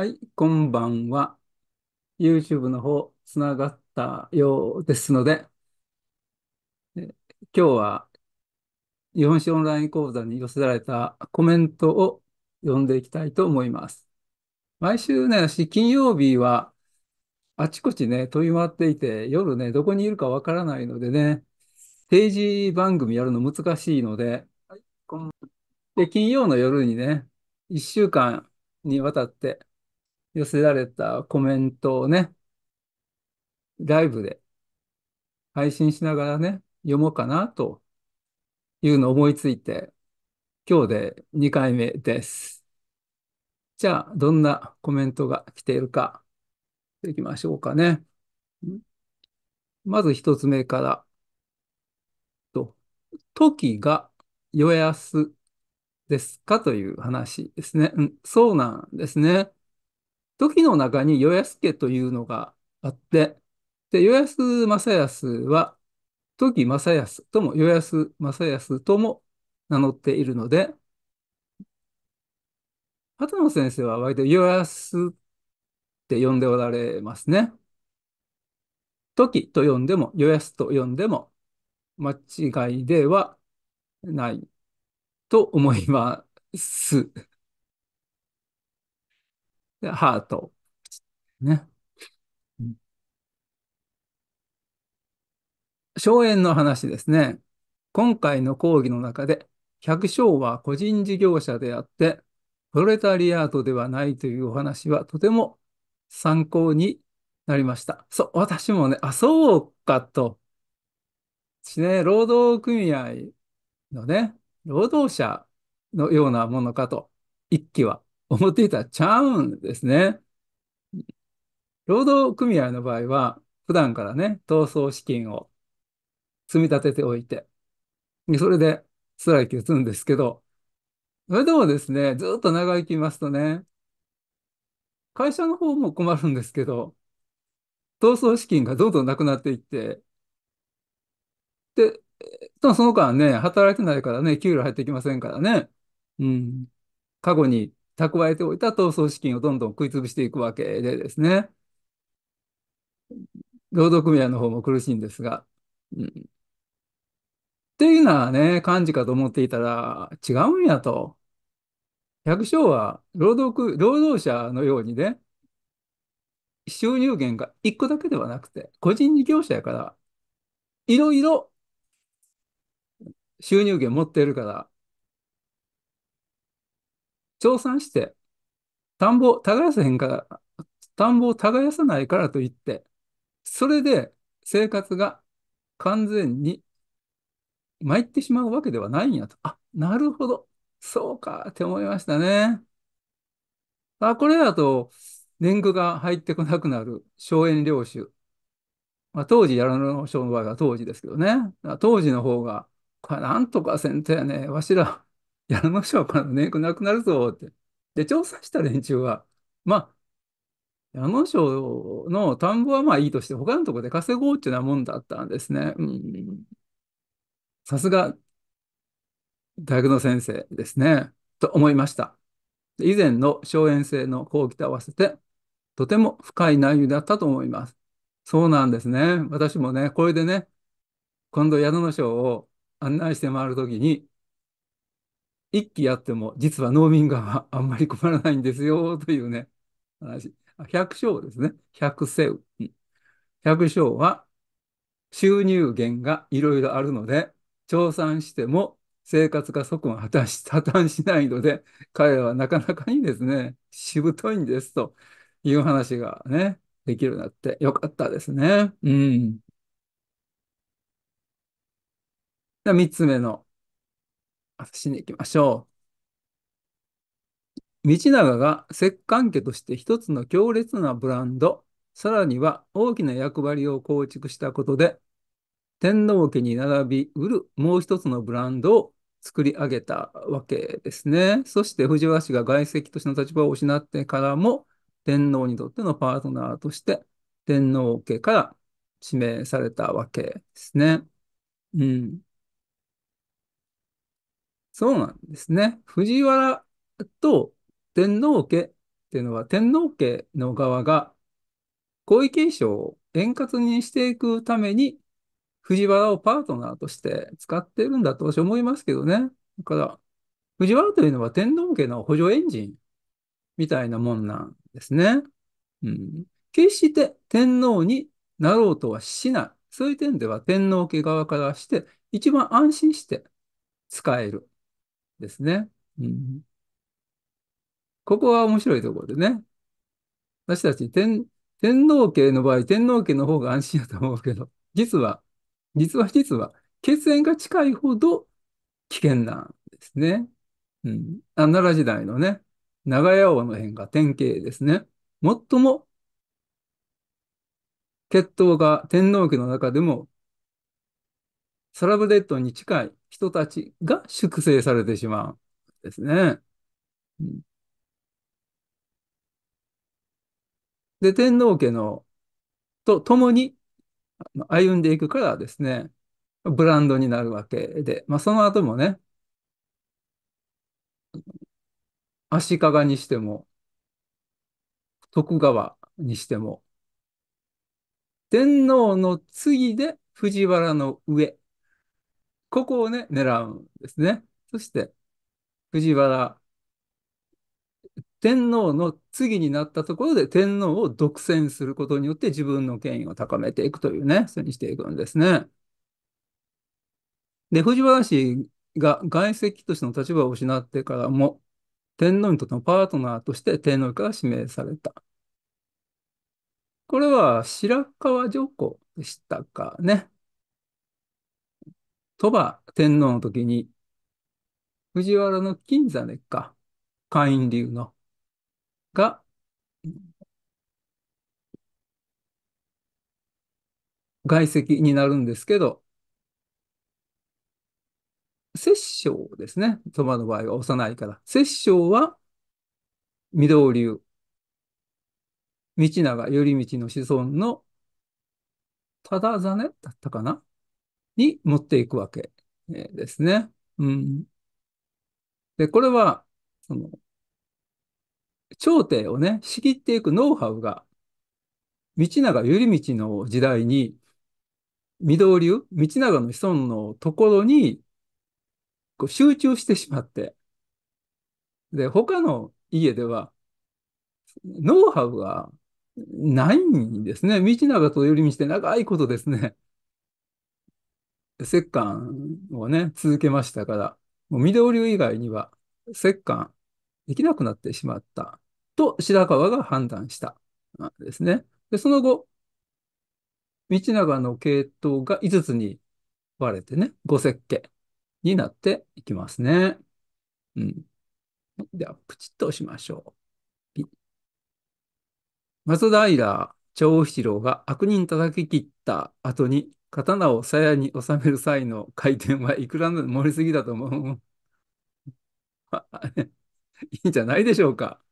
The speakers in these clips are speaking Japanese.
はい、こんばんは。YouTube の方、つながったようですので、え今日は日本史オンライン講座に寄せられたコメントを読んでいきたいと思います。毎週ね、私金曜日はあちこちね、飛び回っていて、夜ね、どこにいるかわからないのでね、定時番組やるの難しいので、はい、で金曜の夜にね、1週間にわたって寄せられたコメントをね、ライブで配信しながらね、読もうかなというのを思いついて、今日で2回目です。じゃあ、どんなコメントが来ているか、行きましょうかね。まず一つ目から。と、時が予安ですかという話ですね。うん、そうなんですね。時の中に与安家というのがあって、で、与安正康は、時正康とも、与安正康とも名乗っているので、畑野先生は割と与安って呼んでおられますね。時と呼んでも、与安と呼んでも、間違いではないと思います。で、ハート。ね。荘園の話ですね。今回の講義の中で、百姓は個人事業者であって、プロレタリアートではないというお話はとても参考になりました。そう、私もね、あ、そうかと。私ね、労働組合のね、労働者のようなものかと、一期は思っていたちゃうんですね。労働組合の場合は、普段からね、闘争資金を積み立てておいて、それでストライキ打つんですけど、それでもですね、ずっと長生きますとね、会社の方も困るんですけど、闘争資金がどんどんなくなっていって、で、その間ね、働いてないからね、給料入ってきませんからね、うん、過去に蓄えておいた闘争資金をどんどん食い潰していくわけでですね。労働組合の方も苦しいんですが。うん、っていうのはね、幹事かと思っていたら違うんやと。百姓は労働労働者のようにね、収入源が1個だけではなくて、個人事業者やから、いろいろ収入源持ってるから、調産して、田んぼを耕せへんから、田んぼを耕さないからといって、それで生活が完全に参ってしまうわけではないんやと。あ、なるほど。そうかって思いましたね。あ、これだと、年貢が入ってこなくなる荘園領主。まあ、当時やらの商売が当時ですけどね。当時の方が、これなんとかせんとやね。わしら、やめましょう、この年貢なくなるぞって。で、調査した連中は、まあ、矢野省の田んぼはまあいいとして、他のところで稼ごうっていうようなもんだったんですね。さすが、大学の先生ですね、と思いました。以前の荘園制の講義と合わせて、とても深い内容だったと思います。そうなんですね。私もね、これでね、今度矢野省を案内して回るときに、一気やっても、実は農民側はあんまり困らないんですよ、というね、話。百姓ですね。百姓。百姓は、収入源がいろいろあるので、調産しても生活が即果破綻しないので、彼らはなかなかにですね、しぶといんですという話がね、できるようになってよかったですね。うん。3つ目のしに行きましょう。道長が摂関家として一つの強烈なブランド、さらには大きな役割を構築したことで、天皇家に並びうるもう一つのブランドを作り上げたわけですね。そして藤原氏が外籍としての立場を失ってからも、天皇にとってのパートナーとして天皇家から指名されたわけですね。うん。そうなんですね。藤原と天皇家っていうのは、天皇家の側が皇位継承を円滑にしていくために、藤原をパートナーとして使ってるんだと私は思いますけどね。だから、藤原というのは天皇家の補助エンジンみたいなもんなんですね。うん。決して天皇になろうとはしない。そういう点では天皇家側からして一番安心して使える。ですね。うん、ここは面白いところでね。私たち天、天皇家の場合、天皇家の方が安心だと思うけど、実は、実は実は、血縁が近いほど危険なんですね。うん。あ奈良時代のね、長屋王の変化、典型ですね。最も血統が天皇家の中でもサラブレッドに近い人たちが粛清されてしまうんですね。で、天皇家のと共に歩んでいくからですね、ブランドになるわけで、まあ、その後もね、足利にしても、徳川にしても、天皇の次で藤原の上ここをね、狙うんですね。そして、藤原天皇の次になったところで天皇を独占することによって自分の権威を高めていくというね、それにしていくんですね。で、藤原氏が外籍としての立場を失ってからも、天皇にとってのパートナーとして天皇から指名された。これは白河上皇でしたかね。鳥羽天皇の時に、藤原の金座でか、会員流の、が、外籍になるんですけど、摂政ですね。鳥羽の場合は幼いから。摂政は、御堂流。道長、頼道の子孫の、ただだったかなに持っていくわけですね。うん。で、これは、その、朝廷をね、仕切っていくノウハウが、道長頼道の時代に、緑流、道長の子孫のところに、こう集中してしまって、で、他の家では、ノウハウがないんですね。道長とり道って長いことですね。石棺をね、続けましたから、もう緑流以外には石棺できなくなってしまったと白川が判断したんですね。で、その後、道長の系統が5つに割れてね、五石家になっていきますね。うん。では、プチッと押しましょう。松平長七郎が悪人叩き切った後に刀を鞘に収める際の回転はいくらの盛りすぎだと思う。いいんじゃないでしょうか。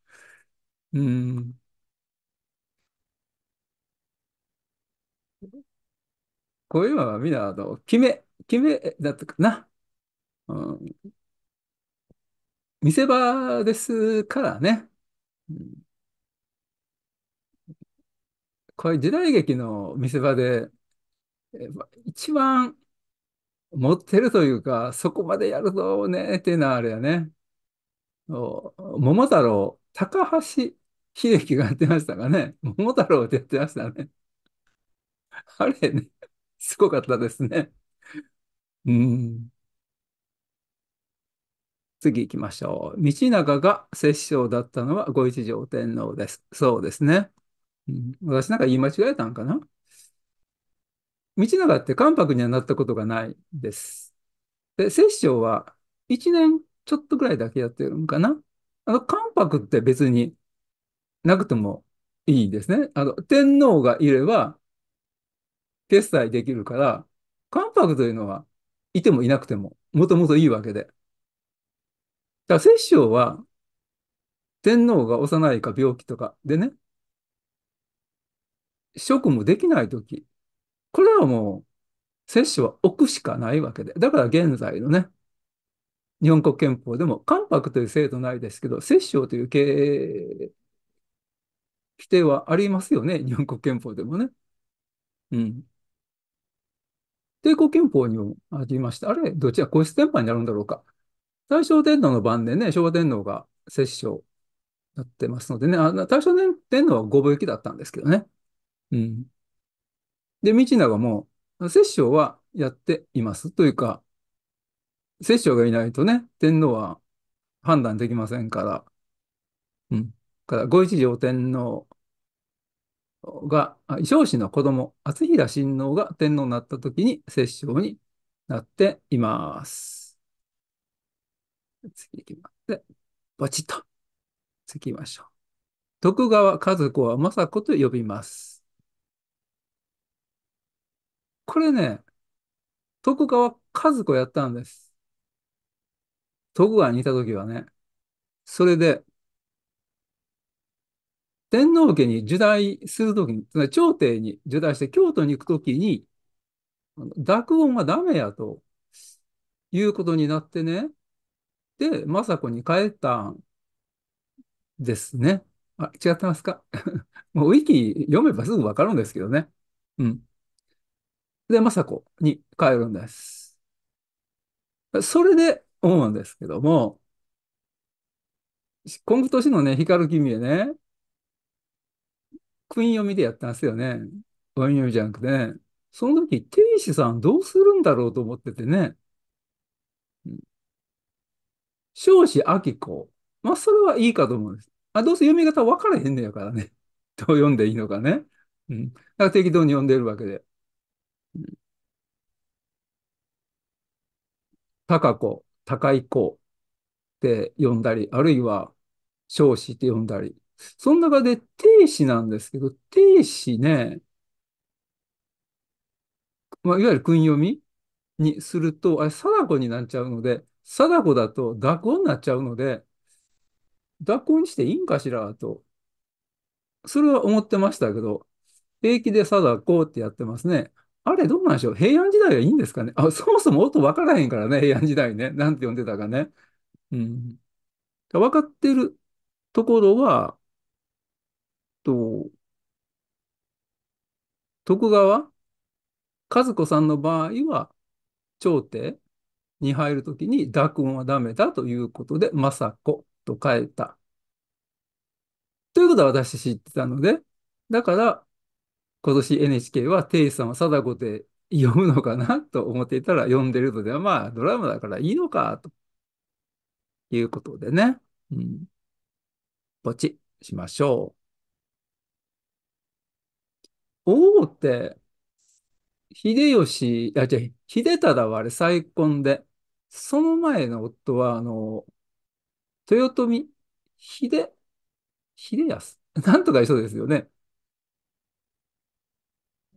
うん。こういうのはみんな、あの、決め、決めだったかな。うん、見せ場ですからね。うんこういう時代劇の見せ場で、一番持ってるというか、そこまでやるぞねっていうのはあれやね。桃太郎、高橋秀樹がやってましたかね。桃太郎ってやってましたね。あれね、すごかったですね。うん。次行きましょう。道長が摂政だったのは五一条天皇です。そうですね。うん、私なんか言い間違えたんかな道長って関白にはなったことがないです。で、摂政は1年ちょっとぐらいだけやってるのかな。あの、関白って別になくてもいいですね。あの、天皇がいれば決済できるから、関白というのはいてもいなくても、もともといいわけで。だから摂政は天皇が幼いか病気とかでね、職務できないときこれらも接種は置くしかないわけで、だから現在のね、日本国憲法でも、関白という制度ないですけど、摂政という経規定はありますよね、日本国憲法でもね。うん。帝国憲法にもありました。あれ、どっちが皇室典範になるんだろうか。大正天皇の晩年ね、昭和天皇が摂政やってますのでね、あ大正天皇はご病気だったんですけどね。うん。で、道長も、摂政はやっていますというか、摂政がいないとね、天皇は判断できませんから、うん。から、五一条天皇が、彰子の子供、厚平親王が天皇になった時に摂政になっています。次行きまして、ポチッと。次行きましょう。徳川和子は政子と呼びます。これね、徳川和子やったんです。徳川にいた時はね。それで、天皇家に受胎するときに、つまり朝廷に受胎して京都に行くときに、濁音はダメやということになってね。で、政子に帰ったんですね。あ、違ってますか もうウィキ読めばすぐわかるんですけどね。うん。で、雅子に帰るんです。それで思うんですけども、今年のね、光君へね、クイーン読みでやったんですよね。音読みじゃなくてね。その時、天使さんどうするんだろうと思っててね。うん、少子秋子。まあ、それはいいかと思うんです。あ、どうせ読み方分からへんねやからね。どう読んでいいのかね。うん。だから適当に読んでるわけで。高子、高い子って呼んだり、あるいは少子って呼んだり。その中で定子なんですけど、定子ね、まあ、いわゆる訓読みにすると、あれ、貞子になっちゃうので、貞子だと蛇行になっちゃうので、蛇行にしていいんかしらと、それは思ってましたけど、平気で貞子ってやってますね。あれ、どうなんでしょう。平安時代はいいんですかね。あ、そもそも音分からへんからね、平安時代ね。なんて呼んでたかね。うん。分かってるところは、と、徳川和子さんの場合は、朝廷に入るときに濁音はダメだということで、政子と変えた。ということは私知ってたので、だから、今年 NHK はテイさんを貞子で読むのかなと思っていたら読んでるのでは、まあドラマだからいいのかということでね。うん。ポチしましょう。王って、秀吉、あ、じゃ秀忠はあれ再婚で、その前の夫は、あの、豊臣、秀、秀康、なんとかいそうですよね。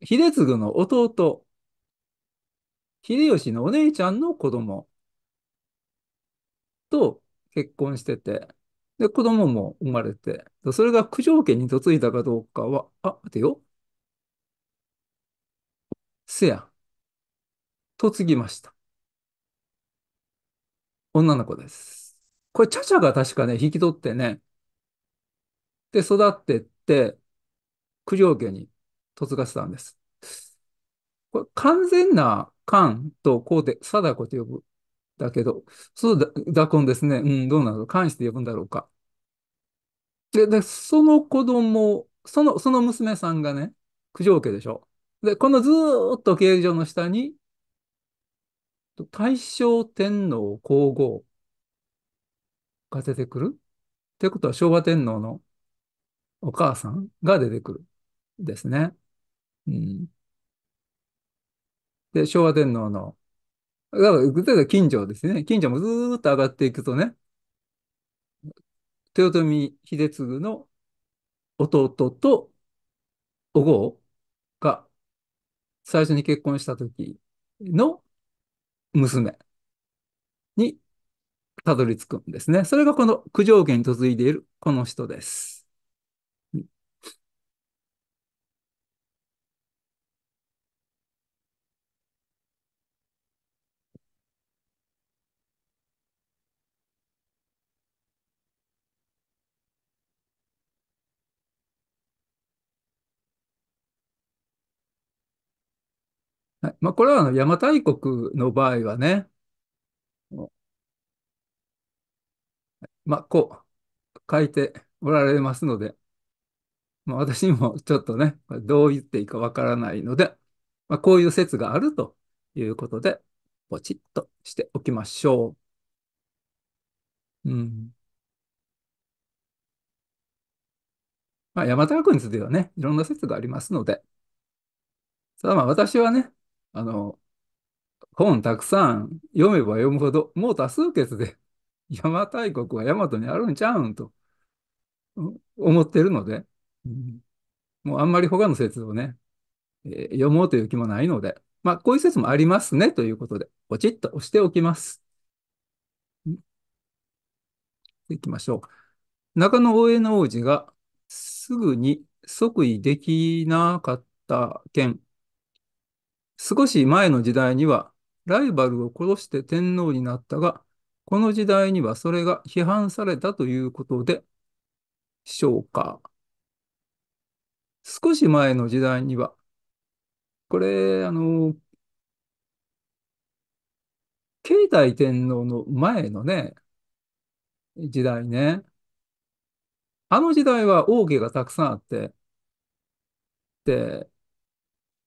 秀次の弟、秀吉のお姉ちゃんの子供と結婚してて、で、子供も生まれて、それが九条家に嫁いだかどうかは、あ、待てよ。せや、嫁ぎました。女の子です。これ、茶々が確かね、引き取ってね、で、育ってって、九条家に嫁がしたんです。これ完全な漢とこうで貞子と呼ぶ。だけど、そうだ、こんですね。うん、どうなの漢して呼ぶんだろうか。で、で、その子供、その、その娘さんがね、九条家でしょ。で、このずーっと形状の下に、大正天皇皇后が出てくるってことは昭和天皇のお母さんが出てくるですね。うん。で、昭和天皇の、だから、近所ですね。近所もずーっと上がっていくとね、豊臣秀次の弟とお号が最初に結婚した時の娘にたどり着くんですね。それがこの九条家に嫁いでいるこの人です。はいまあ、これはあの邪馬台国の場合はね、まあ、こう書いておられますので、まあ、私にもちょっとね、どう言っていいかわからないので、まあ、こういう説があるということで、ポチッとしておきましょう。うん。まあ、山田君についてはね、いろんな説がありますので、ただまあ私はね、あの、本たくさん読めば読むほど、もう多数決で、邪馬台国は大和にあるんちゃうんと思ってるので、うん、もうあんまり他の説をね、えー、読もうという気もないので、まあ、こういう説もありますねということで、ポチッと押しておきます。いきましょう。中野大江の王子がすぐに即位できなかった件、少し前の時代には、ライバルを殺して天皇になったが、この時代にはそれが批判されたということでしょうか。少し前の時代には、これ、あの、慶太天皇の前のね、時代ね。あの時代は王家がたくさんあって、で、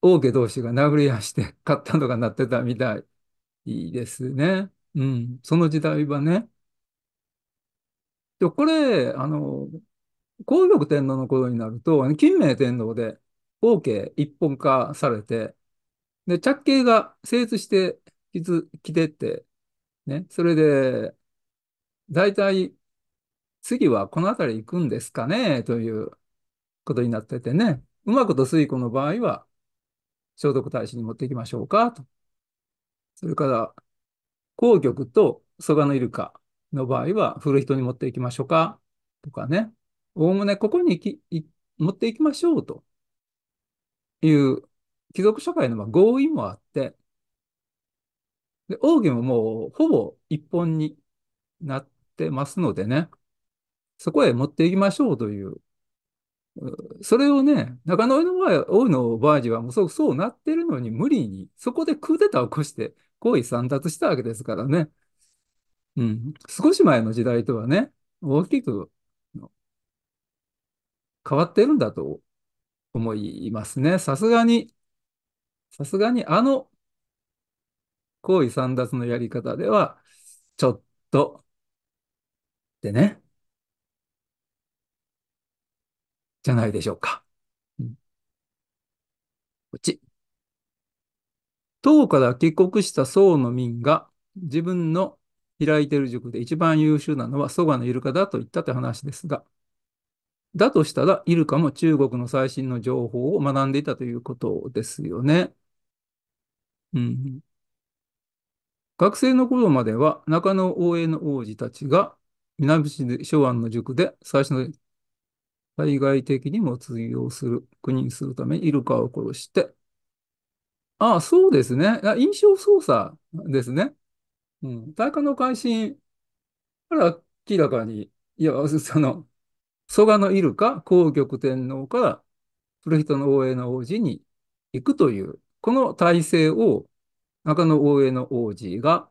王家同士が殴り合いして勝 ったのがなってたみたいですね。うん、その時代はね。で、これ、あの、皇極天皇のことになると、金明天皇で王家一本化されて、で、着系が成立してきつ来てって、ね、それで、大体、次はこの辺り行くんですかね、ということになっててね、うまくと水庫の場合は、聖徳太子に持っていきましょうかと。それから、皇玉と蘇我のイルカの場合は、古人に持っていきましょうかとかね。おおむねここに持っていきましょうという貴族社会の合意もあって、で、奥義ももうほぼ一本になってますのでね、そこへ持っていきましょうというそれをね、中野の場合、大野バージはもうそうそうなってるのに無理に、そこでクーデターを起こして行為散達したわけですからね。うん。少し前の時代とはね、大きく変わってるんだと思いますね。さすがに、さすがにあの行為散達のやり方では、ちょっと、でね。じゃないでしょうか。うん、こっち。唐から帰国した宋の民が自分の開いている塾で一番優秀なのは蘇我のイルカだと言ったって話ですが、だとしたらイルカも中国の最新の情報を学んでいたということですよね。うん。学生の頃までは中野大江の王子たちが南市昭和の塾で最初の対外的にも通用する、国にするためイルカを殺して。ああ、そうですね。あ印象操作ですね。うん。大化の改新、これ明らかに、いや、その、蘇我のイルカ、皇極天皇からプヒトの王江の王子に行くという、この体制を中野王江の王子が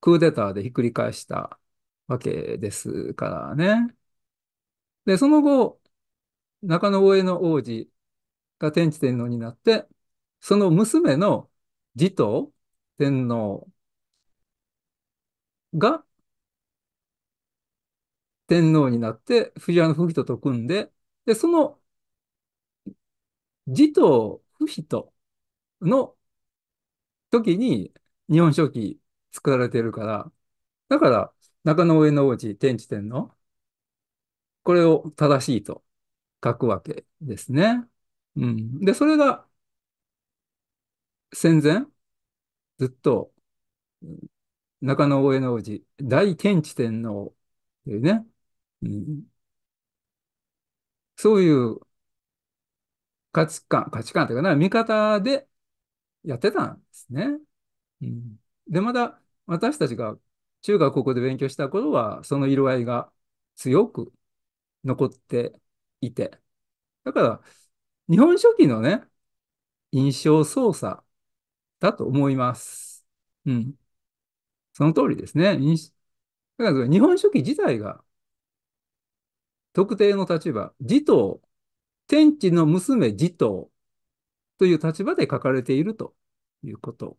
クーデターでひっくり返したわけですからね。で、その後、中野越の王子が天智天皇になって、その娘の持統天皇が天皇になって藤原不比等と組んで、で、その持統不比等の時に日本書紀作られてるから、だから中野上の王子、天智天皇これを正しいと書くわけですね。うん。で、それが戦前、ずっと中野大江の王子、大天智天皇というね、うん、そういう価値観、価値観というかな、見方でやってたんですね。うん、で、まだ私たちが中学高校で勉強した頃は、その色合いが強く残っていて。だから、日本書紀のね、印象操作だと思います。うん。その通りですね。だから日本書紀自体が特定の立場、持統、天地の娘持統という立場で書かれているということ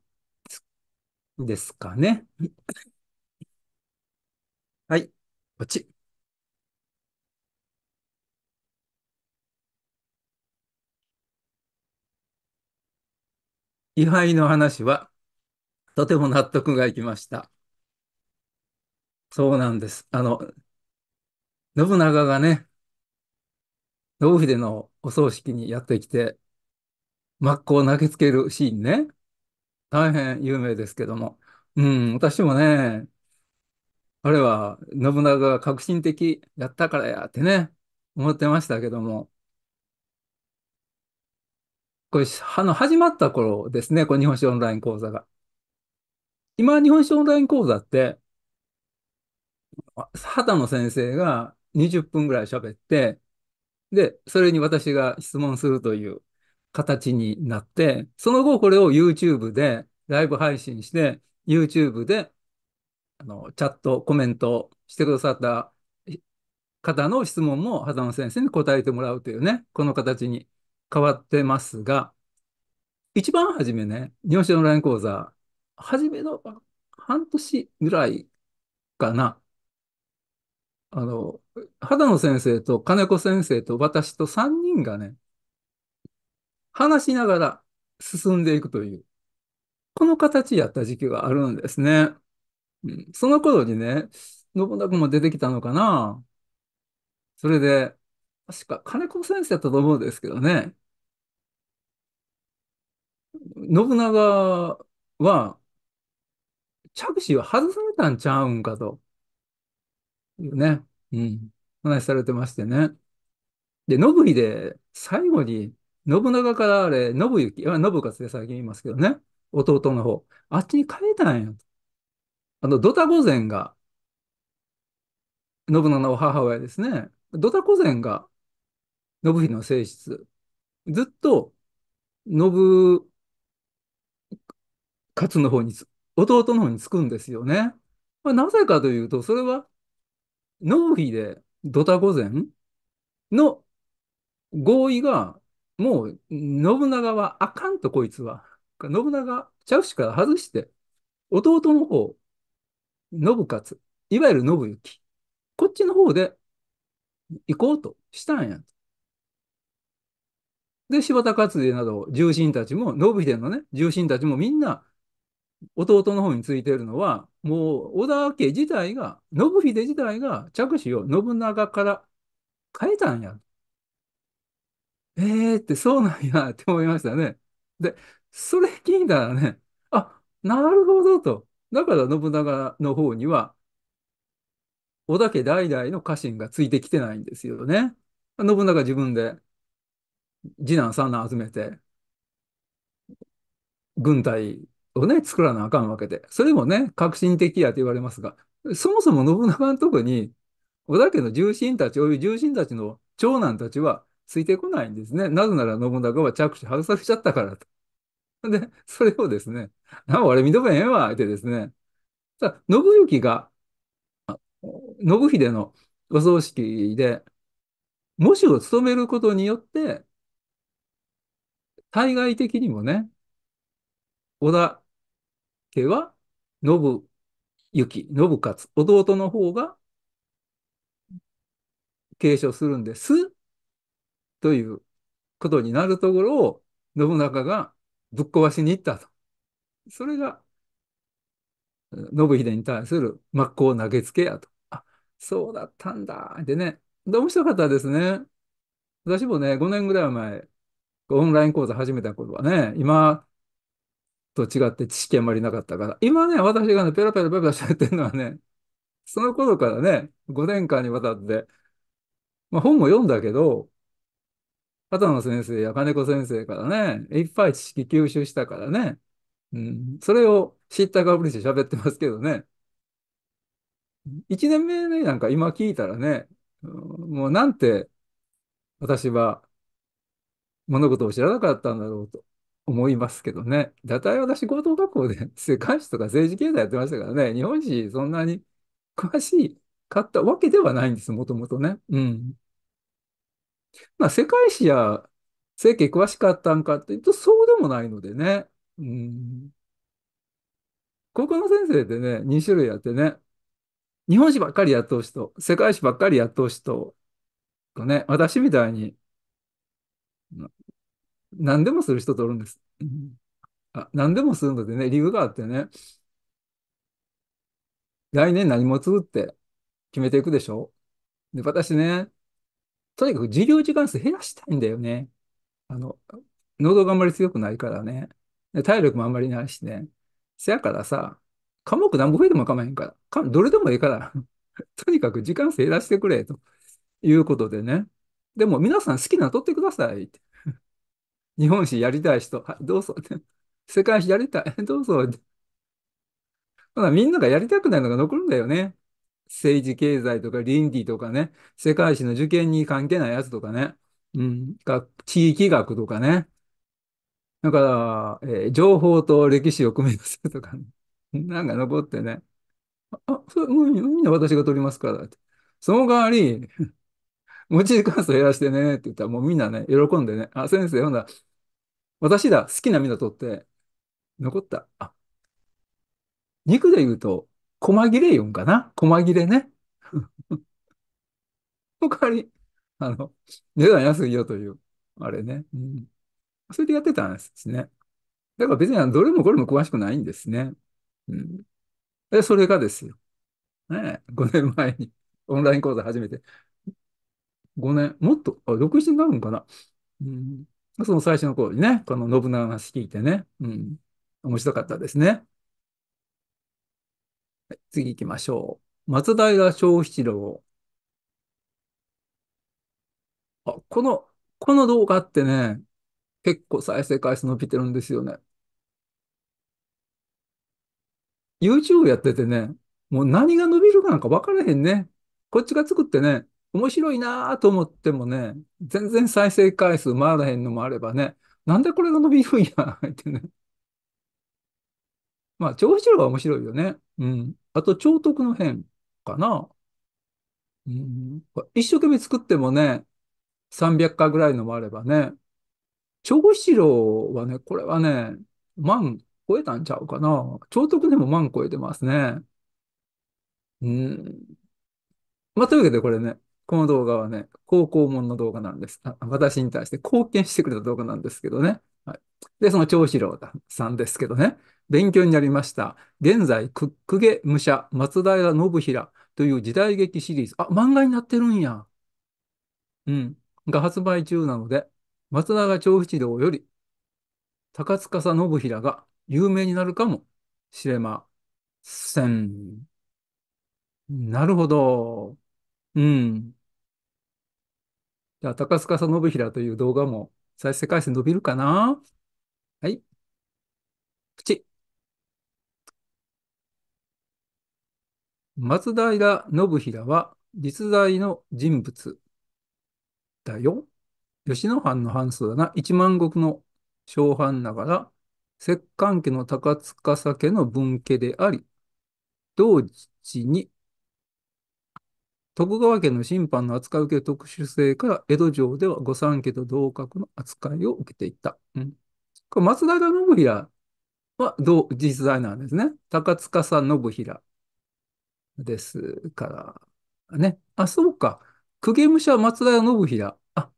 ですかね。はい、こっち。位牌の話はとても納得がいきました。そうなんです。あの、信長がね、信秀のお葬式にやってきて、真っ向を投げつけるシーンね。大変有名ですけども。うん、私もね、あれは信長が革新的やったからやってね、思ってましたけども、これ、あの、始まった頃ですね、これ日本史オンライン講座が。今、日本史オンライン講座って、畑野先生が20分ぐらい喋って、で、それに私が質問するという形になって、その後これを YouTube でライブ配信して、YouTube であのチャット、コメントしてくださった方の質問も、秦野先生に答えてもらうというね、この形に変わってますが、一番初めね、日本史オンライン講座、初めの半年ぐらいかな。あの、肌野先生と金子先生と私と三人がね、話しながら進んでいくという、この形やった時期があるんですね。うん、その頃にね、信長も出てきたのかな。それで、確か、金子先生だったと思うんですけどね。信長は、着手を外されたんちゃうんかというね、うん、話されてましてね。で、信秀、最後に、信長からあれ、信行、いや、信勝で最近言いますけどね、弟の方、あっちに変えたんやと。あの、ドタ御前が、信長の母親ですね。ドタ御前が信秀の性質。ずっと、信勝の方に、弟の方につくんですよね。まあ、なぜかというと、それは、信秀、でドタ御前の合意が、もう、信長はあかんと、こいつは。信長、着手から外して、弟の方、信勝、いわゆる信行、こっちの方で行こうとしたんや。で、柴田勝家など重臣たちも、信秀のね、重臣たちもみんな弟の方についてるのは、もう織田家自体が、信秀自体が着手を信長から変えたんや。えーってそうなんやって思いましたね。で、それ聞いたらね、あ、なるほどと。だから信長の方には、織田家代々の家臣がついてきてないんですよね。信長自分で次男三男集めて、軍隊をね、作らなあかんわけで。それもね、革新的やと言われますが、そもそも信長のとこに、織田家の重臣たち、および重臣たちの長男たちはついてこないんですね。なぜなら信長は着手外されちゃったからと。で、それをですね、あ、俺認めへんわ、ってですね。信行が、信秀のお葬式で、もしを務めることによって、対外的にもね、織田家は信行、信勝、弟の方が継承するんです、ということになるところを信長がぶっ壊しに行ったと。それが、信秀に対する真っ向を投げつけやと。あ、そうだったんだ。でね、で面白かったですね。私もね、5年ぐらい前、オンライン講座始めた頃はね、今と違って知識あまりなかったから、今ね、私がね、ペラペラペラペラ喋ってるのはね、その頃からね、5年間にわたって、まあ本も読んだけど、畑野先生や金子先生からね、いっぱい知識吸収したからね、うん、それを知ったかぶりして喋ってますけどね、1年目になんか今聞いたらね、もうなんて私は物事を知らなかったんだろうと思いますけどね。だ体私、高等学校で 世界史とか政治経済やってましたからね、日本史そんなに詳しかったわけではないんです、もともとね。うん。まあ、世界史や政権詳しかったんかっていうと、そうでもないのでね。うん。高校の先生でね、2種類やってね、日本史ばっかりやっとう人、世界史ばっかりやっとう人とね、私みたいに何でもする人とおるんです。あ何でもするのでね、理由があってね、来年何も継ぐって決めていくでしょで、私ね、とにかく授業時間数減らしたいんだよね。あの、喉があんまり強くないからね。体力もあんまりないしね。せやからさ、科目何個増えても構まへんから、かどれでもいいから とにかく時間数減らしてくれ、ということでね。でも皆さん好きなの取ってください日本史やりたい人、はい、どうぞ。世界史やりたい、どうぞ。ほら、みんながやりたくないのが残るんだよね。政治経済とか倫理とかね、世界史の受験に関係ないやつとかね、うん、地域学とかね。だから、えー、情報と歴史を組み合わせるとか、ね、なんか残ってね。あ、それ、みんな私が取りますからって。その代わり、持ち時間数減らしてねって言ったら、もうみんなね、喜んでね、あ、先生、ほんだ私だ、好きなみんな取って、残った。あ、肉で言うと、細切れ言うんかな細切れね。そのわり、あの、値段安いよという、あれね。うん、それでやってたんですね。だから別にどれもこれも詳しくないんですね。うん、でそれがですよ。ね、5年前にオンライン講座始めて、5年、もっと、あ、6、7になるのかな。うん、その最初の頃にね、この信長が率いてね、うん、面白かったですね。はい、次行きましょう。松平昭七郎。あ、この、この動画ってね、結構再生回数伸びてるんですよね。YouTube やっててね、もう何が伸びるかなんか分からへんね。こっちが作ってね、面白いなと思ってもね、全然再生回数回らへんのもあればね、なんでこれが伸びるんや、ってね。まあ、長七郎は面白いよね。うん。あと、長徳の変かな。うん。一生懸命作ってもね、300回ぐらいのもあればね、長七郎はね、これはね、万超えたんちゃうかな。長徳でも万超えてますね。うん。まあ、というわけでこれね、この動画はね、高校門の動画なんです。私に対して貢献してくれた動画なんですけどね。はい、で、その長四郎さんですけどね、勉強になりました。現在、くっくげ武者、松平信平という時代劇シリーズ。あ、漫画になってるんや。うん。が発売中なので、松永長七郎より、高塚信平が有名になるかもしれません。なるほど。うん。じゃあ、高塚信平という動画も再生回数伸びるかなはい。プチ。松平信平は実在の人物だよ。吉野藩の藩主だな。一万石の小藩ながら、摂関家の高塚家の分家であり、同時に徳川家の審判の扱いを受ける特殊性から江戸城では御三家と同格の扱いを受けていた。うん、これ松平信平はどう実在なんですね。高塚さん信平ですからね。あ、そうか。公家武者松平信平。あ、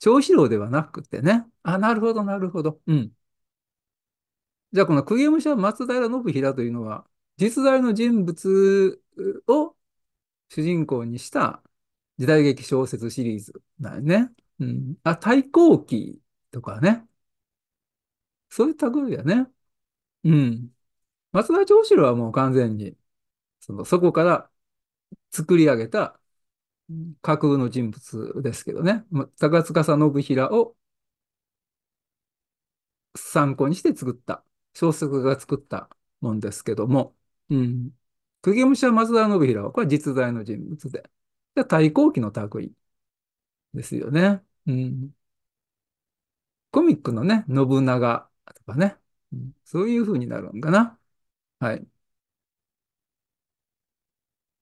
長四郎ではなくてね。あ、なるほど、なるほど。うん。じゃあ、この公家武者松平信平というのは、実在の人物を主人公にした時代劇小説シリーズだよね。うん。あ、対抗期とかね。そういった類やね。うん。松田長四郎はもう完全に、その、そこから作り上げた架空の人物ですけどね。高塚信平を参考にして作った、小説が作ったもんですけども、うん。影武者松田信弘、これは実在の人物で。で、対抗期の類ですよね。うん。コミックのね、信長とかね、そういう風になるんかな。はい。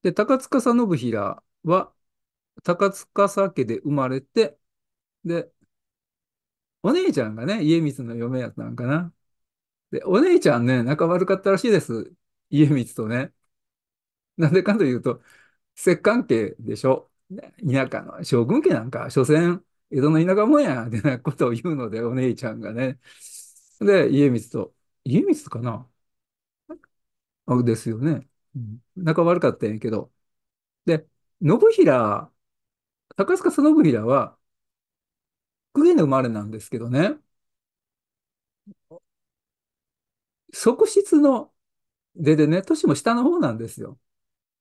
で、高塚信平は、高塚家で生まれて、で、お姉ちゃんがね、家光の嫁やったんかな。で、お姉ちゃんね、仲悪かったらしいです。家光とね。なんでかというと、摂関家でしょ。田舎の将軍家なんか、所詮、江戸の田舎もんや、でなことを言うので、お姉ちゃんがね。で、家光と、家光かなあですよね。仲悪かったんやけど。で、信平、高塚信平は、公家の生まれなんですけどね、側室の出でね、年も下の方なんですよ。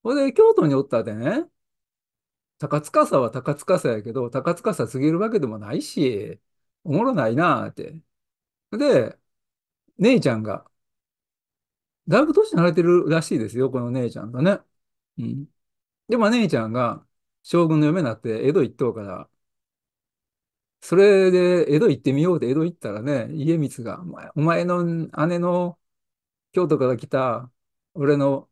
ほんで、京都におったでね、高塚さは高塚さやけど、高塚さすぎるわけでもないし、おもろないなーって。で、姉ちゃんが、だいぶ年離れてるらしいですよ、この姉ちゃんがね。うん。で、ま姉ちゃんが将軍の嫁になって江戸一うから、それで江戸行ってみようで江戸行ったらね、家光が、お前の姉の京都から来た俺の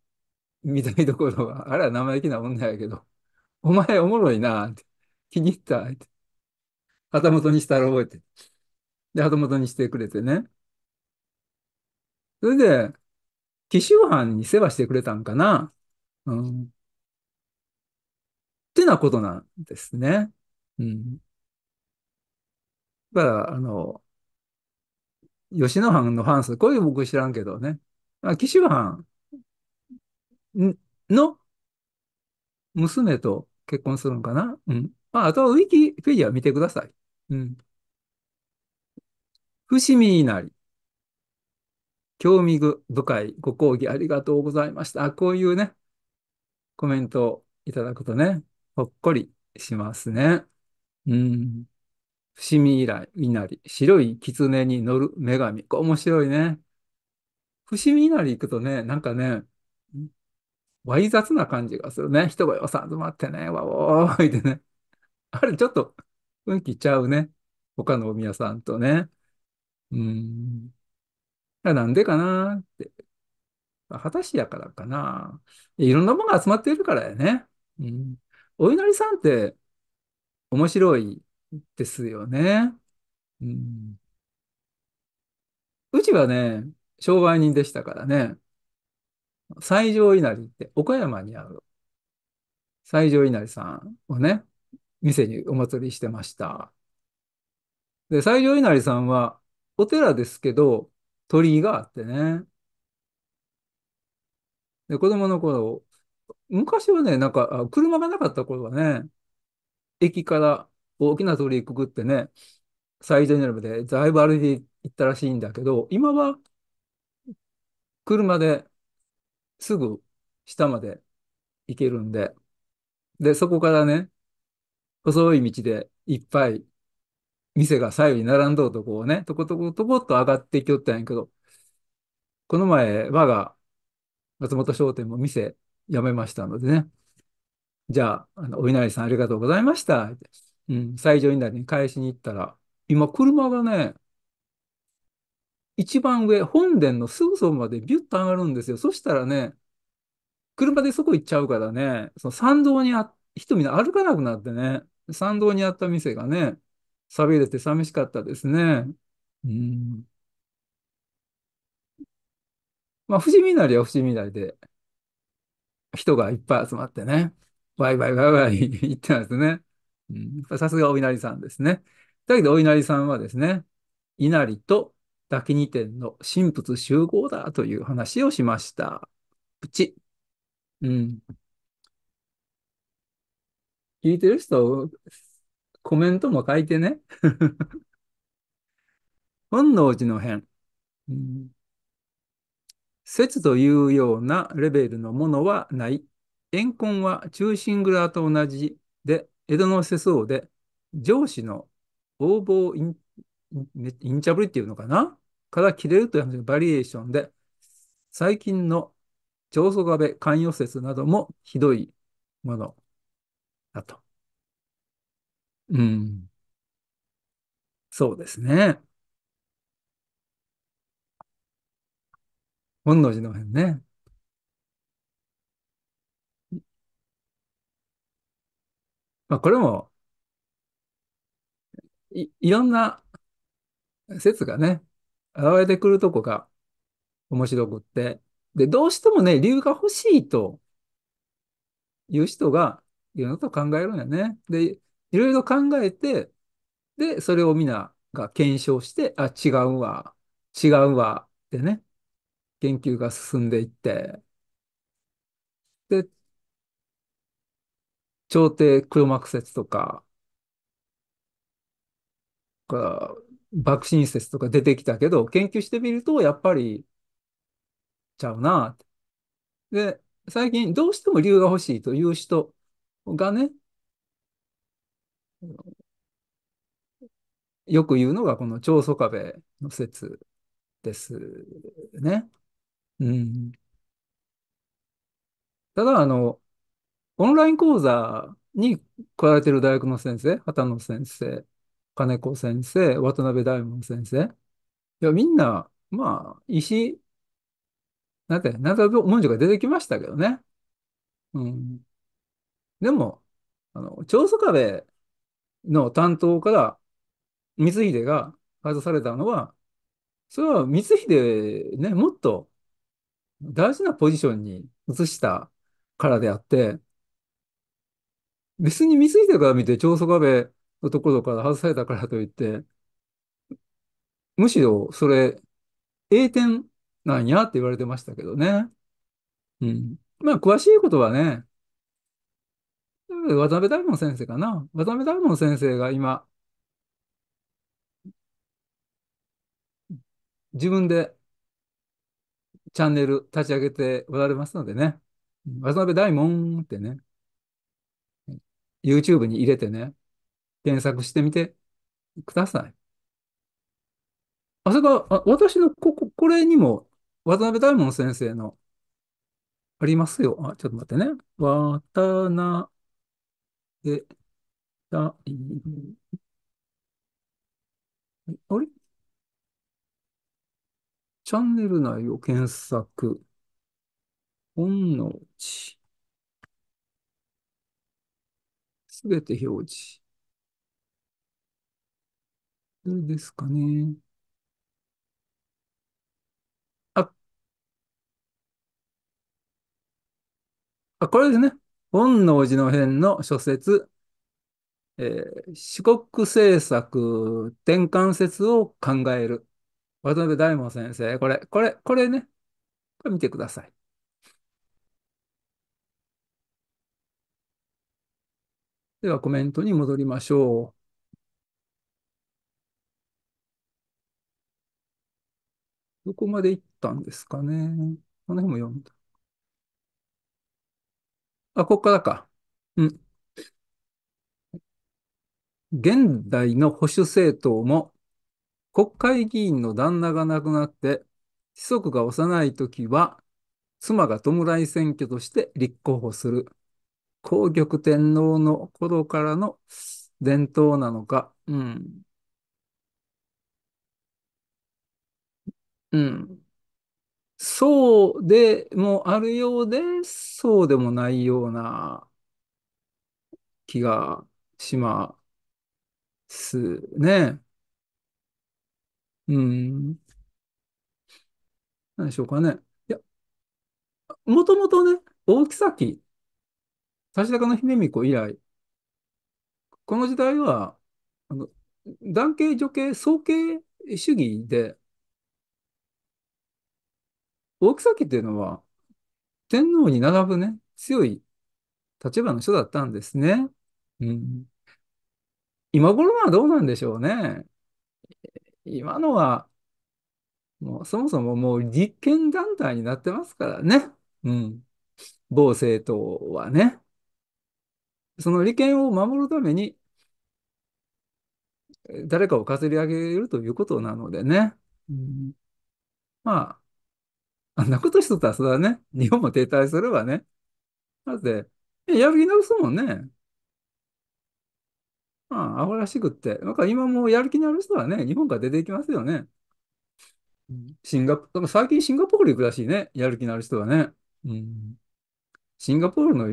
見たいところは、あら、生意気な女やけど、お前おもろいな、って、気に入った、って。旗本にしたら覚えて。で、旗本にしてくれてね。それで、紀州藩に世話してくれたんかな。うん。ってなことなんですね。うん。だから、あの、吉野藩の藩数、こういう僕知らんけどね。あ、紀州藩の娘と結婚するのかなうん。まあ、あとはウィキペディア見てください。うん。伏見稲荷。興味深いご講義ありがとうございました。こういうね、コメントをいただくとね、ほっこりしますね。うん。伏見稲荷、白い狐に乗る女神。面白いね。伏見稲荷行くとね、なんかね、わい雑な感じがするね。人がよさ集まってね、わおーいでね。あれ、ちょっと雰囲気ちゃうね。他のお宮さんとね。うん。なんでかなって。果たしやからかな。いろんなものが集まっているからやね。うん。お稲荷さんって面白いですよね。うん。うちはね、商売人でしたからね。西条稲荷って岡山にある西条稲荷さんをね、店にお祭りしてました。で、西条稲荷さんはお寺ですけど、鳥居があってね。で、子供の頃、昔はね、なんか、車がなかった頃はね、駅から大きな鳥居くぐってね、西条稲荷までだいぶ歩いて行ったらしいんだけど、今は車ですぐ下まで行けるんで、で、そこからね、細い道でいっぱい店が左右に並んどうとこをね、とことことこっと上がっていきよったんやけど、この前、我が松本商店も店辞めましたのでね、じゃあ、あのお稲荷さんありがとうございました。うん、最上稲荷に返しに行ったら、今車がね、一番上、本殿のすぐそばまでビュッと上がるんですよ。そしたらね、車でそこ行っちゃうからね、その参道にあ、人みんな歩かなくなってね、参道にあった店がね、寂れて寂しかったですね。うん。まあ、富士見なりは士見なりで、人がいっぱい集まってね、ワイワイワイワイ 言ってますね。うん、さすがお稲荷さんですね。だけど、お稲荷さんはですね、稲荷とダキニ店の神仏集合だという話をしました。プチ。うん。聞いてる人、コメントも書いてね。本能寺の変。うん、説というようなレベルのものはない。怨恨は中心蔵と同じで、江戸の世相で、上司の横暴隠インチャブリっていうのかなから切れるという話バリエーションで、最近の上層壁関与説などもひどいものだと。うん。そうですね。本能寺の辺ね。まあこれもい、いろんな説がね、現れてくるとこが面白くって、で、どうしてもね、理由が欲しいという人がいろんなこと考えるんやね。で、いろいろ考えて、で、それを皆が検証して、あ、違うわ、違うわ、ってね、研究が進んでいって、で、朝廷黒幕説とか、から爆心説とか出てきたけど、研究してみると、やっぱり、ちゃうなで、最近、どうしても理由が欲しいという人がね、よく言うのが、この長宗我部の説ですね。うん。ただ、あの、オンライン講座に来られてる大学の先生、畑野先生金子先生、渡辺大門先生。いや、みんな、まあ、石、なんて、なん文書が出てきましたけどね。うん。でも、あの、長宗我部の担当から光秀が外されたのは、それは光秀ね、もっと大事なポジションに移したからであって、別に光秀から見て長宗我部のところから外されたからといって、むしろそれ、栄転なんやって言われてましたけどね。うん。まあ、詳しいことはね、渡辺大門先生かな。渡辺大門先生が今、自分でチャンネル立ち上げておられますのでね。渡辺大門ってね、YouTube に入れてね、検索してみてください。あ、それから、あ私のここ、これにも、渡辺大門先生の、ありますよ。あ、ちょっと待ってね。わ辺な、え、い、あれチャンネル内を検索。本能寺。すべて表示。どうですかね。あ、あ、これですね。本能寺の変の諸説、えー、四国政策転換説を考える。渡辺大門先生、これ、これ、これね。これ見てください。ではコメントに戻りましょう。どこまで行ったんですかね。この辺も読んだ。あ、ここからか。うん。現代の保守政党も、国会議員の旦那が亡くなって、子息が幼い時は、妻が弔い選挙として立候補する。皇玉天皇の頃からの伝統なのか、うん。うん。そうでもあるようで、そうでもないような気がしますね。うん。何でしょうかね。いや、もともとね、大木崎、足高の姫子以来、この時代は、あの男系、女系、早慶主義で、大草家っていうのは、天皇に並ぶね、強い立場の人だったんですね。うん。今頃はどうなんでしょうね。今のは、もうそもそももう立憲団体になってますからね。うん。某政党はね。その利権を守るために、誰かを稼すり上げるということなのでね。うん、まあ、あんなことしとったら、それはね、日本も停滞すればね。だって、やる気なくすもんね。まあ、アホらしくって。なんか今もやる気のある人はね、日本から出ていきますよね。シンガポール、最近シンガポール行くらしいね、やる気のある人はね。うん、シンガポールの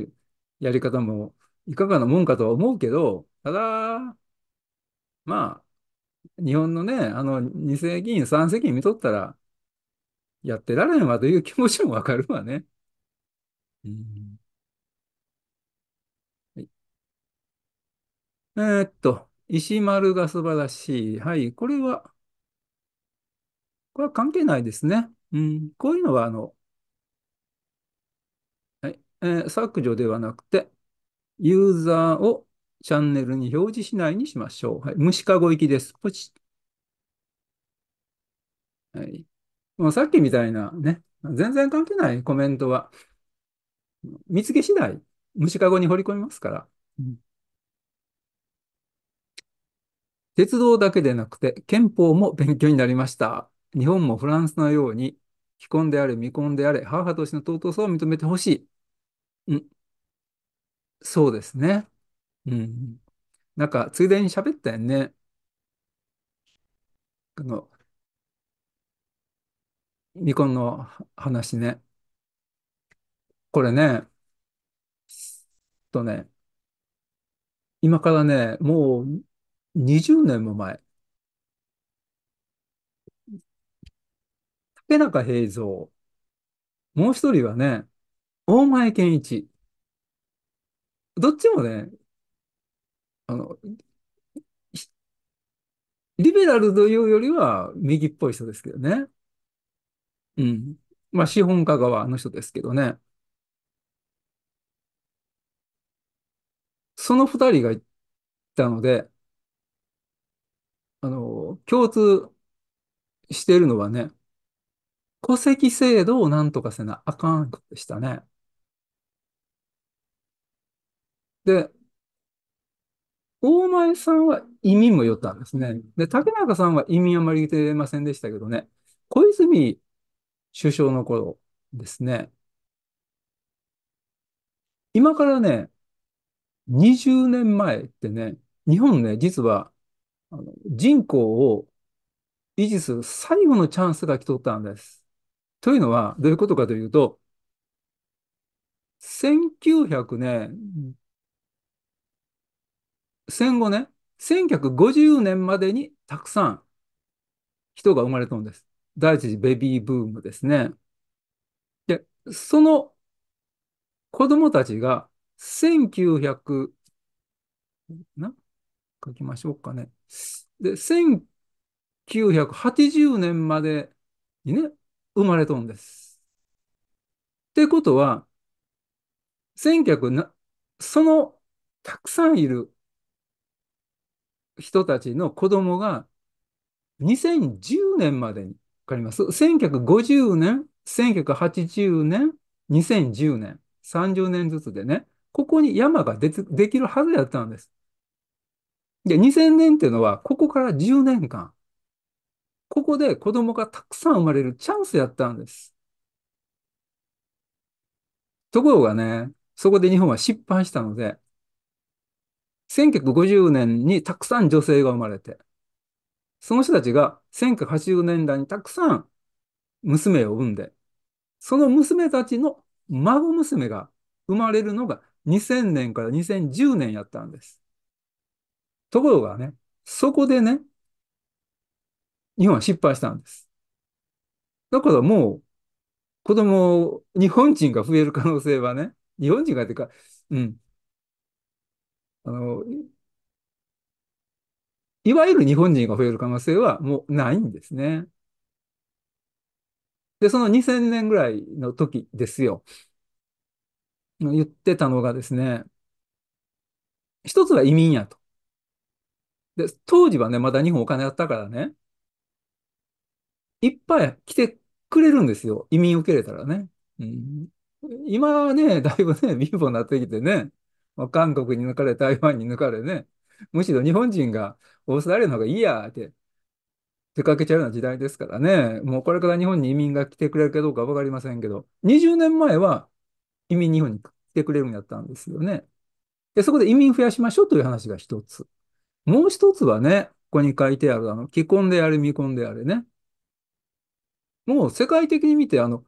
やり方もいかがなもんかとは思うけど、ただ、まあ、日本のね、あの、二世議員、三世議員見とったら、やってられんわという気持ちもわかるわね。うん、はい、えーっと、石丸が素晴らしい。はい、これは、これは関係ないですね。うん、こういうのは、あの、はい、えー、削除ではなくて、ユーザーをチャンネルに表示しないにしましょう。はい、虫かご行きです。ポチッ。はい。もうさっきみたいなね、全然関係ないコメントは、見つけ次第、虫かごに掘り込みますから。うん、鉄道だけでなくて、憲法も勉強になりました。日本もフランスのように、既婚であれ、未婚であれ、母としての尊さを認めてほしい。うん。そうですね。うん。なんか、ついでに喋ったよね。あの、未婚の話ね。これね、とね、今からね、もう20年も前、竹中平蔵、もう一人はね、大前健一。どっちもね、あの、リベラルというよりは右っぽい人ですけどね。うん。まあ、資本家側の人ですけどね。その二人が言ったので、あの、共通してるのはね、戸籍制度をなんとかせなあかんでしたね。で、大前さんは移民も寄ったんですね。で、竹中さんは移民あまり言ってませんでしたけどね、小泉首相の頃ですね。今からね、20年前ってね、日本ね、実は、あの人口を維持する最後のチャンスが来とったんです。というのは、どういうことかというと、1900年、戦後ね、1950年までにたくさん人が生まれたんです。第一次ベビーブームですね。で、その子供たちが1900、な書きましょうかね。で、1980年までにね、生まれとんです。ってことは、1900な、そのたくさんいる人たちの子供が2010年までにかります ?1950 年、1980年、2010年、30年ずつでね、ここに山がでできるはずやったんです。で、2000年っていうのは、ここから10年間、ここで子供がたくさん生まれるチャンスやったんです。ところがね、そこで日本は失敗したので、1950年にたくさん女性が生まれて、その人たちが1980年代にたくさん娘を産んで、その娘たちの孫娘が生まれるのが2000年から2010年やったんです。ところがね、そこでね、日本は失敗したんです。だからもう、子供、日本人が増える可能性はね、日本人がというか、うん、あの、いわゆる日本人が増える可能性はもうないんですね。で、その2000年ぐらいの時ですよ。言ってたのがですね、一つは移民やと。で、当時はね、まだ日本お金あったからね、いっぱい来てくれるんですよ。移民受けれたらね。うん、今はね、だいぶね、貧乏になってきてね、韓国に抜かれ、台湾に抜かれね、むしろ日本人がオーストラリアの方がいいやって出かけちゃうような時代ですからね、もうこれから日本に移民が来てくれるかどうか分かりませんけど、20年前は移民日本に来てくれるんやったんですよね。で、そこで移民増やしましょうという話が一つ。もう一つはね、ここに書いてある、あの、既婚であれ、未婚であれね。もう世界的に見て、あの、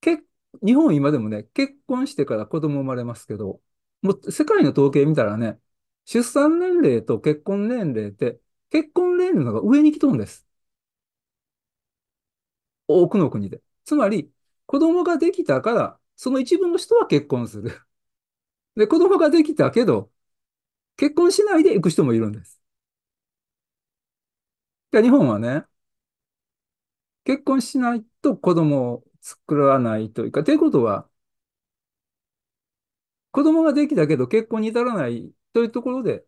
結日本今でもね、結婚してから子供生まれますけど、もう世界の統計見たらね、出産年齢と結婚年齢って、結婚年齢の方が上に来とんです。多くの国で。つまり、子供ができたから、その一部の人は結婚する。で、子供ができたけど、結婚しないで行く人もいるんです。で日本はね、結婚しないと子供を作らないというか、ということは、子供ができたけど結婚に至らないというところで、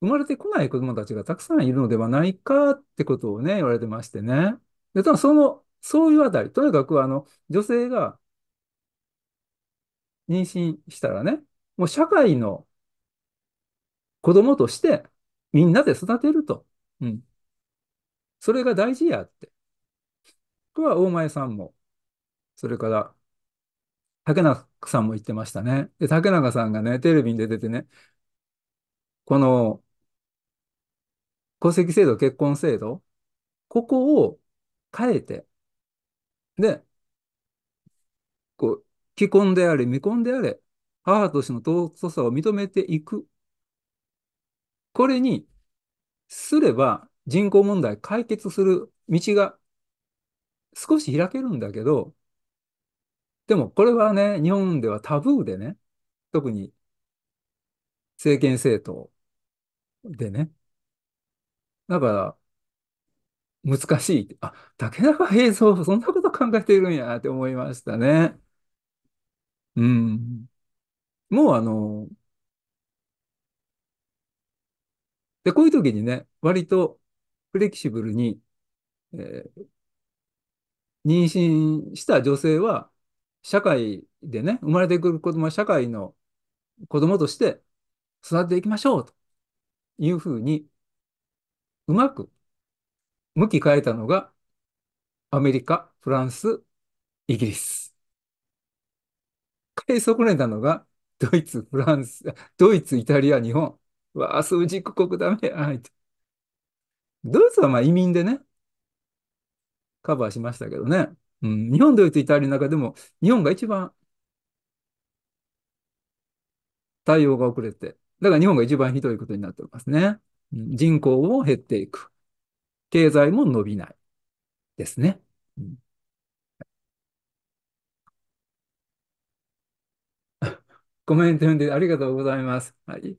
生まれてこない子供たちがたくさんいるのではないかってことをね、言われてましてね。で、ただその、そういうあたり、とにかくあの、女性が妊娠したらね、もう社会の子供としてみんなで育てると。うん。それが大事やって。これは大前さんも、それから竹中さんも言ってましたね。で、竹中さんがね、テレビに出ててね、この、戸籍制度、結婚制度、ここを変えて、で、こう、既婚であれ、未婚であれ、母としての尊さを認めていく。これにすれば人口問題解決する道が少し開けるんだけど、でもこれはね、日本ではタブーでね、特に政権政党でね。だから、難しい。あ、竹中平蔵、そんなこと考えているんやって思いましたね。うん。もうあの、で、こういう時にね、割とフレキシブルに、えー、妊娠した女性は、社会でね、生まれてくる子供は社会の子供として育てていきましょうというふうに、うまく向き変えたのが、アメリカ、フランス、イギリス。変え損ねたのが、ドイツ、フランス、ドイツ、イタリア、日本。わあ、数軸国ダメや、はい。ドイツはまあ移民でね、カバーしましたけどね。うん、日本、ドイツ、イタリアの中でも、日本が一番対応が遅れて、だから日本が一番ひどいことになってますね。人口も減っていく。経済も伸びない。ですね。コメント読んでありがとうございます。はい。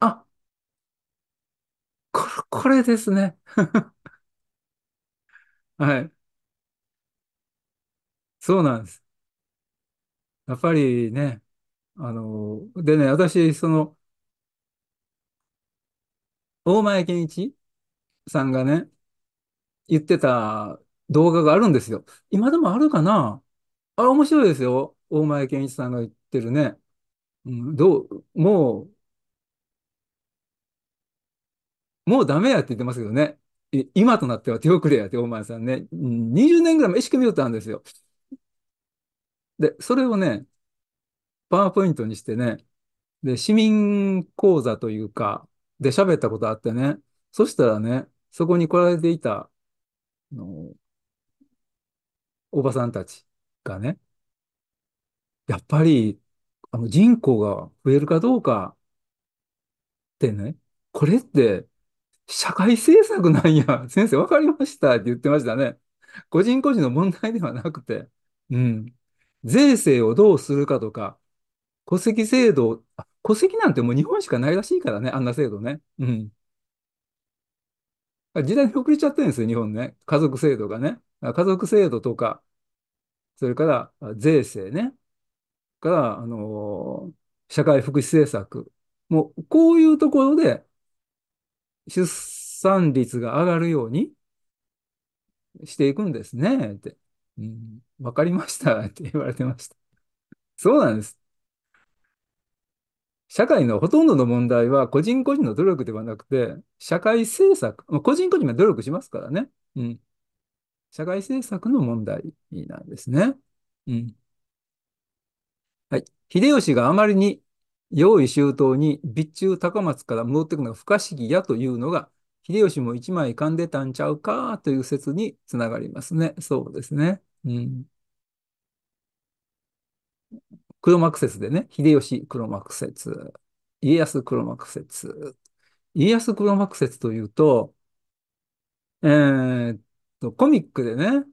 あ、これ、これですね。はい。そうなんです。やっぱりね、あの、でね、私、その、大前健一さんがね、言ってた動画があるんですよ。今でもあるかなあれ面白いですよ。大前健一さんが言ってるね。うん、どう、もう、もうダメやって言ってますけどね。今となっては手遅れやって、大前さんね。20年ぐらいも意識見よったんですよ。で、それをね、パワーポイントにしてね、で、市民講座というか、で喋ったことあってね、そしたらね、そこに来られていた、の、おばさんたちがね、やっぱり、あの人口が増えるかどうかってね、これって社会政策なんや、先生わかりましたって言ってましたね。個人個人の問題ではなくて、うん。税制をどうするかとか、戸籍制度、戸籍なんてもう日本しかないらしいからね、あんな制度ね。うん。時代に遅れちゃってるんですよ、日本ね。家族制度がね。家族制度とか、それから税制ね。から、あのー、社会福祉政策。もう、こういうところで、出産率が上がるようにしていくんですね、って。うん、わかりました、って言われてました。そうなんです。社会のほとんどの問題は個人個人の努力ではなくて、社会政策、個人個人が努力しますからね。うん。社会政策の問題なんですね。うん。はい。秀吉があまりに用意周到に備中高松から戻ってくのが不可思議やというのが、秀吉も一枚噛んでたんちゃうかという説につながりますね。そうですね。うん。黒幕説でね、秀吉黒幕説、家康黒幕説。家康黒幕説というと、えー、っと、コミックでね、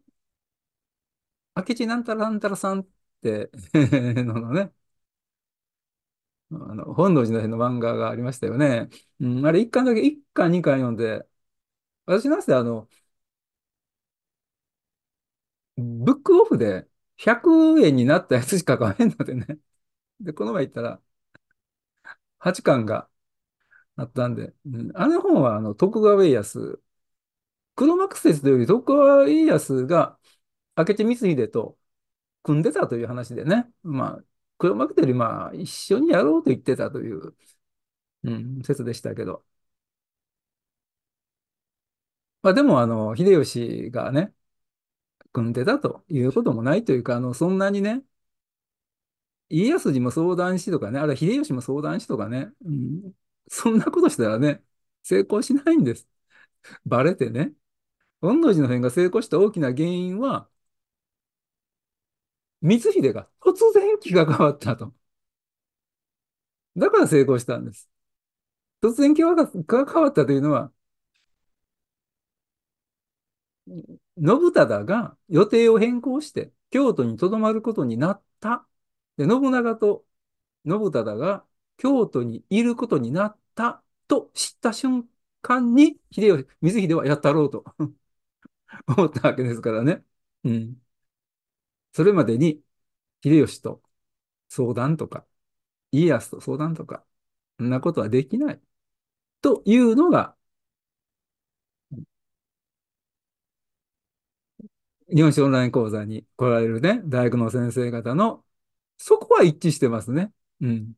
明智なんたらなんたらさんって のね、あの、本能寺の辺の漫画がありましたよね。うん、あれ1巻だけ、1巻2巻読んで、私なんせあの、ブックオフで100円になったやつしか買えんのでね。で、この前行ったら、8巻があったんで、うん、あの本はあの徳川家康、黒幕説というより徳川家康が明智光秀と組んでたという話でね、まあ、黒幕というよりまあ、一緒にやろうと言ってたという、うん、説でしたけど。まあでも、あの、秀吉がね、組んでたということもないというか、あの、そんなにね、家康にも相談しとかね、あは秀吉も相談しとかね、うん、そんなことしたらね、成功しないんです。バレてね。本能寺の変が成功した大きな原因は、光秀が突然気が変わったと。だから成功したんです。突然気が変わったというのは、信忠が予定を変更して京都に留まることになった。で、信長と信忠が京都にいることになったと知った瞬間に、秀吉、水秀はやったろうと 思ったわけですからね。うん。それまでに、秀吉と相談とか、家康と相談とか、そんなことはできない。というのが、日本史オンライン講座に来られるね、大学の先生方の、そこは一致してますね。うん。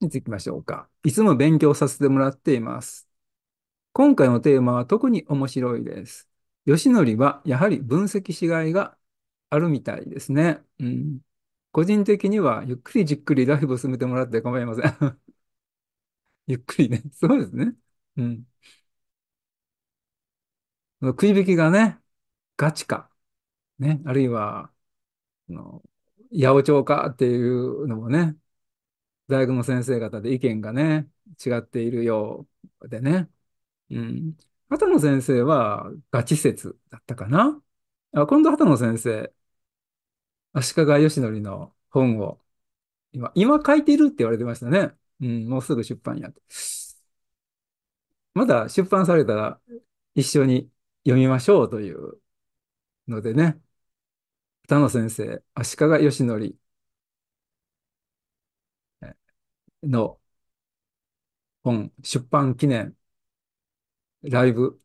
いつ行きましょうか。いつも勉強させてもらっています。今回のテーマは特に面白いです。吉則はやはり分析しがいがあるみたいですね。うん。個人的にはゆっくりじっくりライブを進めてもらって構いません。ゆっくりね。そうですね。うん。食い引きがね、ガチか、ね、あるいは、の八百長かっていうのもね、大学の先生方で意見がね、違っているようでね。うん。畑野先生はガチ説だったかなあ今度畑野先生、足利義則の本を今、今書いてるって言われてましたね。うん、もうすぐ出版やて。まだ出版されたら一緒に読みましょうというのでね、田野先生、足利義則の本出版記念ライブ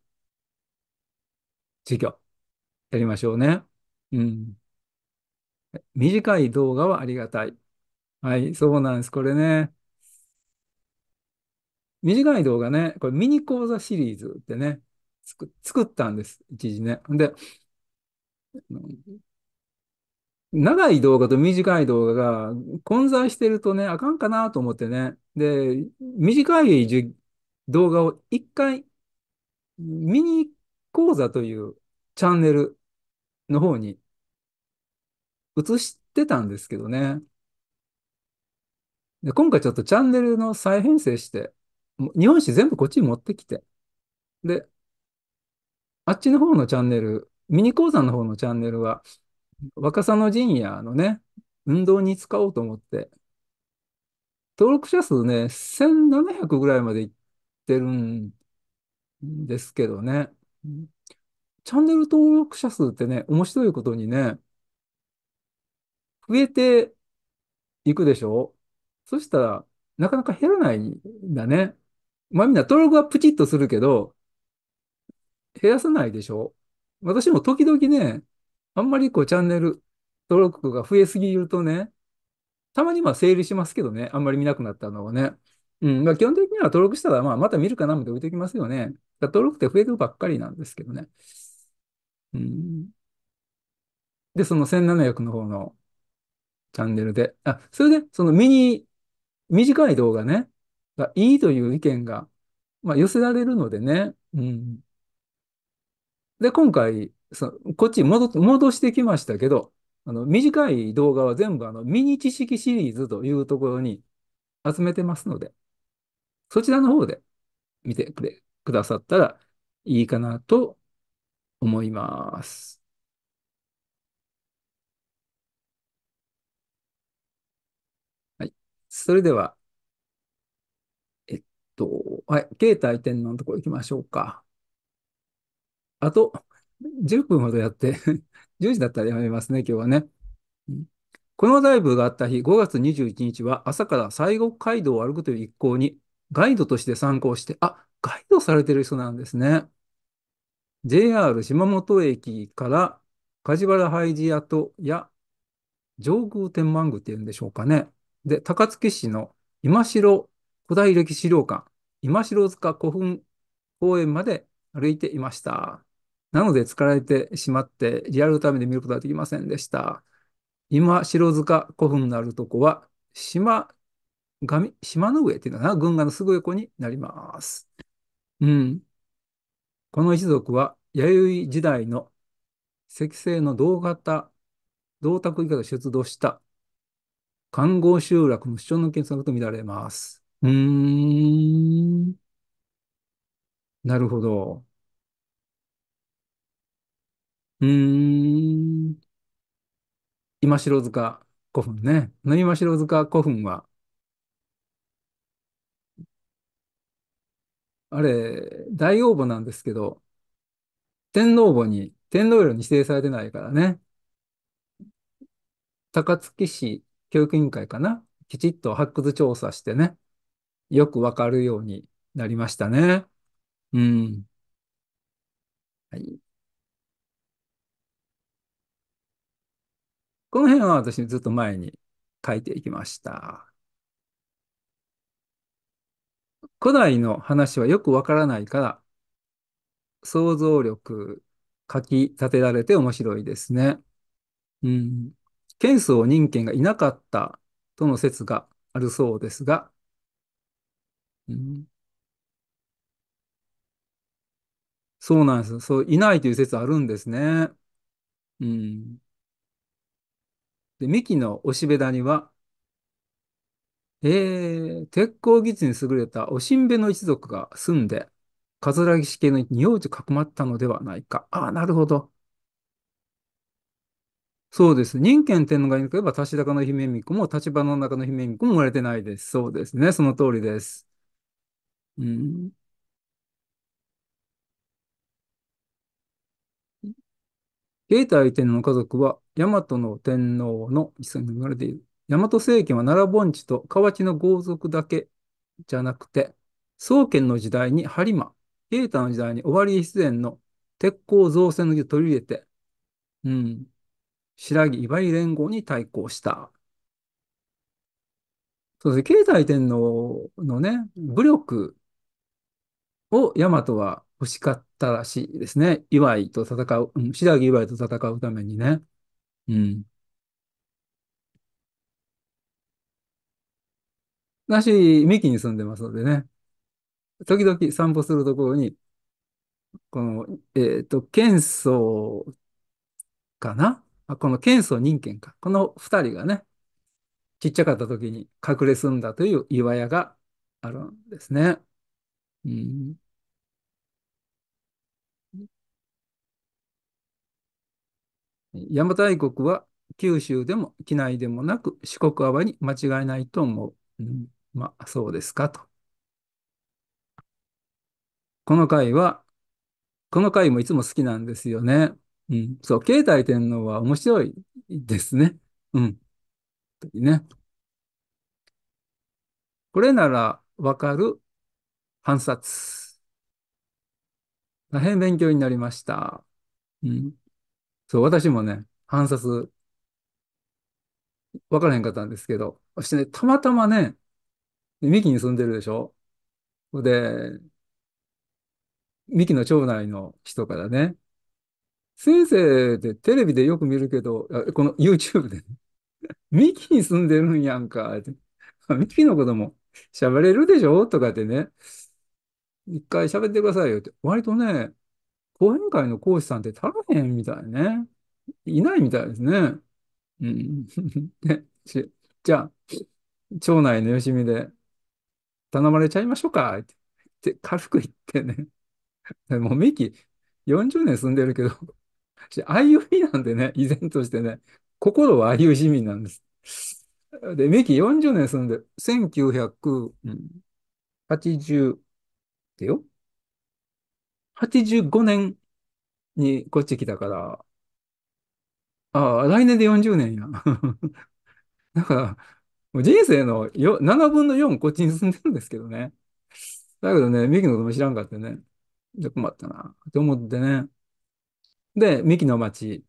授業やりましょうね。うん。短い動画はありがたい。はい、そうなんです。これね。短い動画ね、これミニ講座シリーズってね、作ったんです、一時ね。で、長い動画と短い動画が混在してるとね、あかんかなと思ってね。で、短い動画を一回、ミニ講座というチャンネルの方に映してたんですけどね。で今回ちょっとチャンネルの再編成して、日本史全部こっちに持ってきて、で、あっちの方のチャンネル、ミニ鉱山の方のチャンネルは、若さの陣やのね、運動に使おうと思って、登録者数ね、1700ぐらいまでいってるんですけどね、チャンネル登録者数ってね、面白いことにね、増えていくでしょそしたら、なかなか減らないんだね。まあみんな登録はプチッとするけど、減らさないでしょ私も時々ね、あんまりこうチャンネル登録が増えすぎるとね、たまにまあ整理しますけどね、あんまり見なくなったのはね。うん、まあ、基本的には登録したら、まあ、また見るかなみたいな置いておきますよね。登録って増えるばっかりなんですけどね。うん、で、その1700の方のチャンネルで、あ、それで、そのミニ、短い動画ね、がいいという意見が、まあ、寄せられるのでね、うん。で、今回、そこっち戻戻してきましたけど、あの短い動画は全部あのミニ知識シリーズというところに集めてますので、そちらの方で見てくれ、くださったらいいかなと思います。はい。それでは、えっと、はい。携帯点のところ行きましょうか。あと10分ほどやって10 時だったらやめますね、今日はね。このライブがあった日、5月21日は朝から西国街道を歩くという一行にガイドとして参考して、あ、ガイドされてる人なんですね。JR 島本駅から梶原ハイジアとや上宮天満宮っていうんでしょうかね。で、高槻市の今城古代歴史資料館、今城塚古墳公園まで歩いていました。なので疲れてしまってリアルタイムで見ることはできませんでした。今、城塚古墳のあるとこは、島、上、島の上っていうのかな群馬のすぐ横になります。うん。この一族は、弥生時代の石製の銅型、銅鐸以下で出土した観合集落の主張の検索と見られます。うーん。なるほど。うーん。今城塚古墳ね。今城塚古墳は、あれ、大王墓なんですけど、天皇墓に、天皇陵に指定されてないからね、高槻市教育委員会かな、きちっと発掘調査してね、よくわかるようになりましたね。うん。はいこの辺は私ずっと前に書いていきました。古代の話はよくわからないから、想像力書き立てられて面白いですね。うん。剣宗人権がいなかったとの説があるそうですが、うん、そうなんです。そう、いないという説あるんですね。うん。で、ミのおしべ谷は、えー、鉄鋼技術に優れたおしんべの一族が住んで、葛城氏系の仁王寺かくまったのではないか。ああ、なるほど。そうです。人権天皇がいなければ、足高の姫巫子も、立場の中の姫巫子も生まれてないです。そうですね。その通りです。うん。慶太天皇の家族は、大和の天皇の子孫に生まれている。大和政権は奈良盆地と河内の豪族だけじゃなくて、宗建の時代に播磨、平太の時代に尾張必然の鉄鋼造船の技を取り入れて、うん、白木伊張連合に対抗した。そうですね、経済天皇のね、武力を大和は欲しかったらしいですね。祝いと戦う、うん、白木祝いと戦うためにね。うん。だし、三木に住んでますのでね、時々散歩するところに、この、えっと、県層かなあこの県層人間か。この二人がね、ちっちゃかった時に隠れ住んだという岩屋があるんですね。うん邪馬台国は九州でも機内でもなく四国阿波に間違いないと思う。うん、まあ、そうですかと。この回は、この回もいつも好きなんですよね。うん、そう、慶太天皇は面白いですね。うん。ね。これならわかる反察。大変勉強になりました。うん。そう、私もね、暗殺、分からへんかったんですけど、そしてね、たまたまね、三木に住んでるでしょで、三木の町内の人からね、先生ってテレビでよく見るけど、この YouTube で、ね、三 木に住んでるんやんか、って。三木のことも喋れるでしょとかってね、一回喋ってくださいよって。割とね、講演会の講師さんって足らへんみたいね。いないみたいですね。うん。じゃあ、町内のよしみで頼まれちゃいましょうかって、軽く言ってね。もうミキ40年住んでるけど、相生なんでね、依然としてね、心はいう市民なんです。で、ミキ40年住んでる、1980、てよ、85年にこっち来たから、ああ、来年で40年や。だ から、もう人生のよ7分の4こっちに住んでるんですけどね。だけどね、ミキのことも知らんかってね。困ったな、と思ってね。で、ミキの町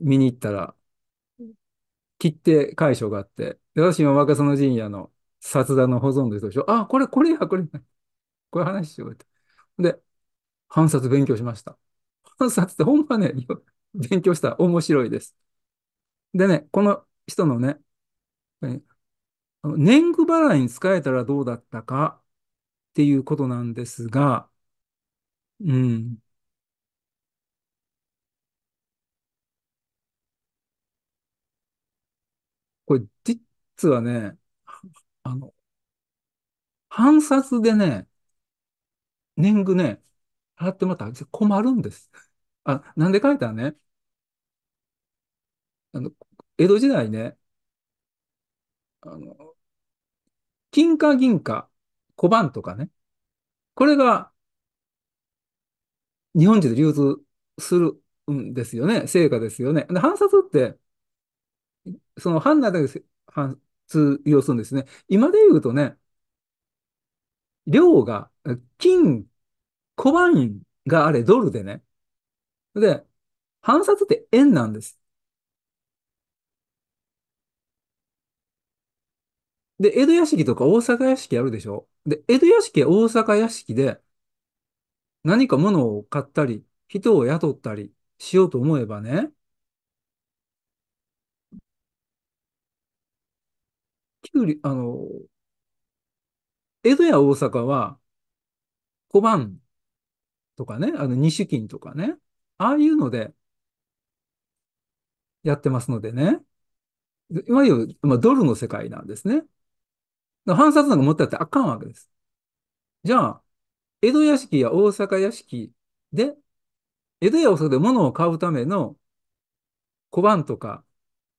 見に行ったら、切手解消があって、で私は若園神社の札田の保存の人でしょ。あ、これ、これや、これ、これ話しようって。で、半冊勉強しました。半冊ってほんまね、勉強したら面白いです。でね、この人のね、年貢払いに使えたらどうだったかっていうことなんですが、うん。これ、実はね、あの、半冊でね、年貢ね、払ってもらったら困るんです。あ、なんで書いたらね、あの、江戸時代ね、あの、金貨銀貨、小判とかね、これが日本人で流通するんですよね、成果ですよね。で、藩札って、その藩断だけ反通用するんですね。今で言うとね、量が金小判があれドルでね。で、反札って円なんです。で、江戸屋敷とか大阪屋敷あるでしょで、江戸屋敷は大阪屋敷で、何か物を買ったり、人を雇ったりしようと思えばね、うり、あの、江戸や大阪は、小判とかね、あの、西金とかね、ああいうので、やってますのでね。いわゆる、まあ、ドルの世界なんですね。反殺なんか持ってたってあかんわけです。じゃあ、江戸屋敷や大阪屋敷で、江戸や大阪で物を買うための小判とか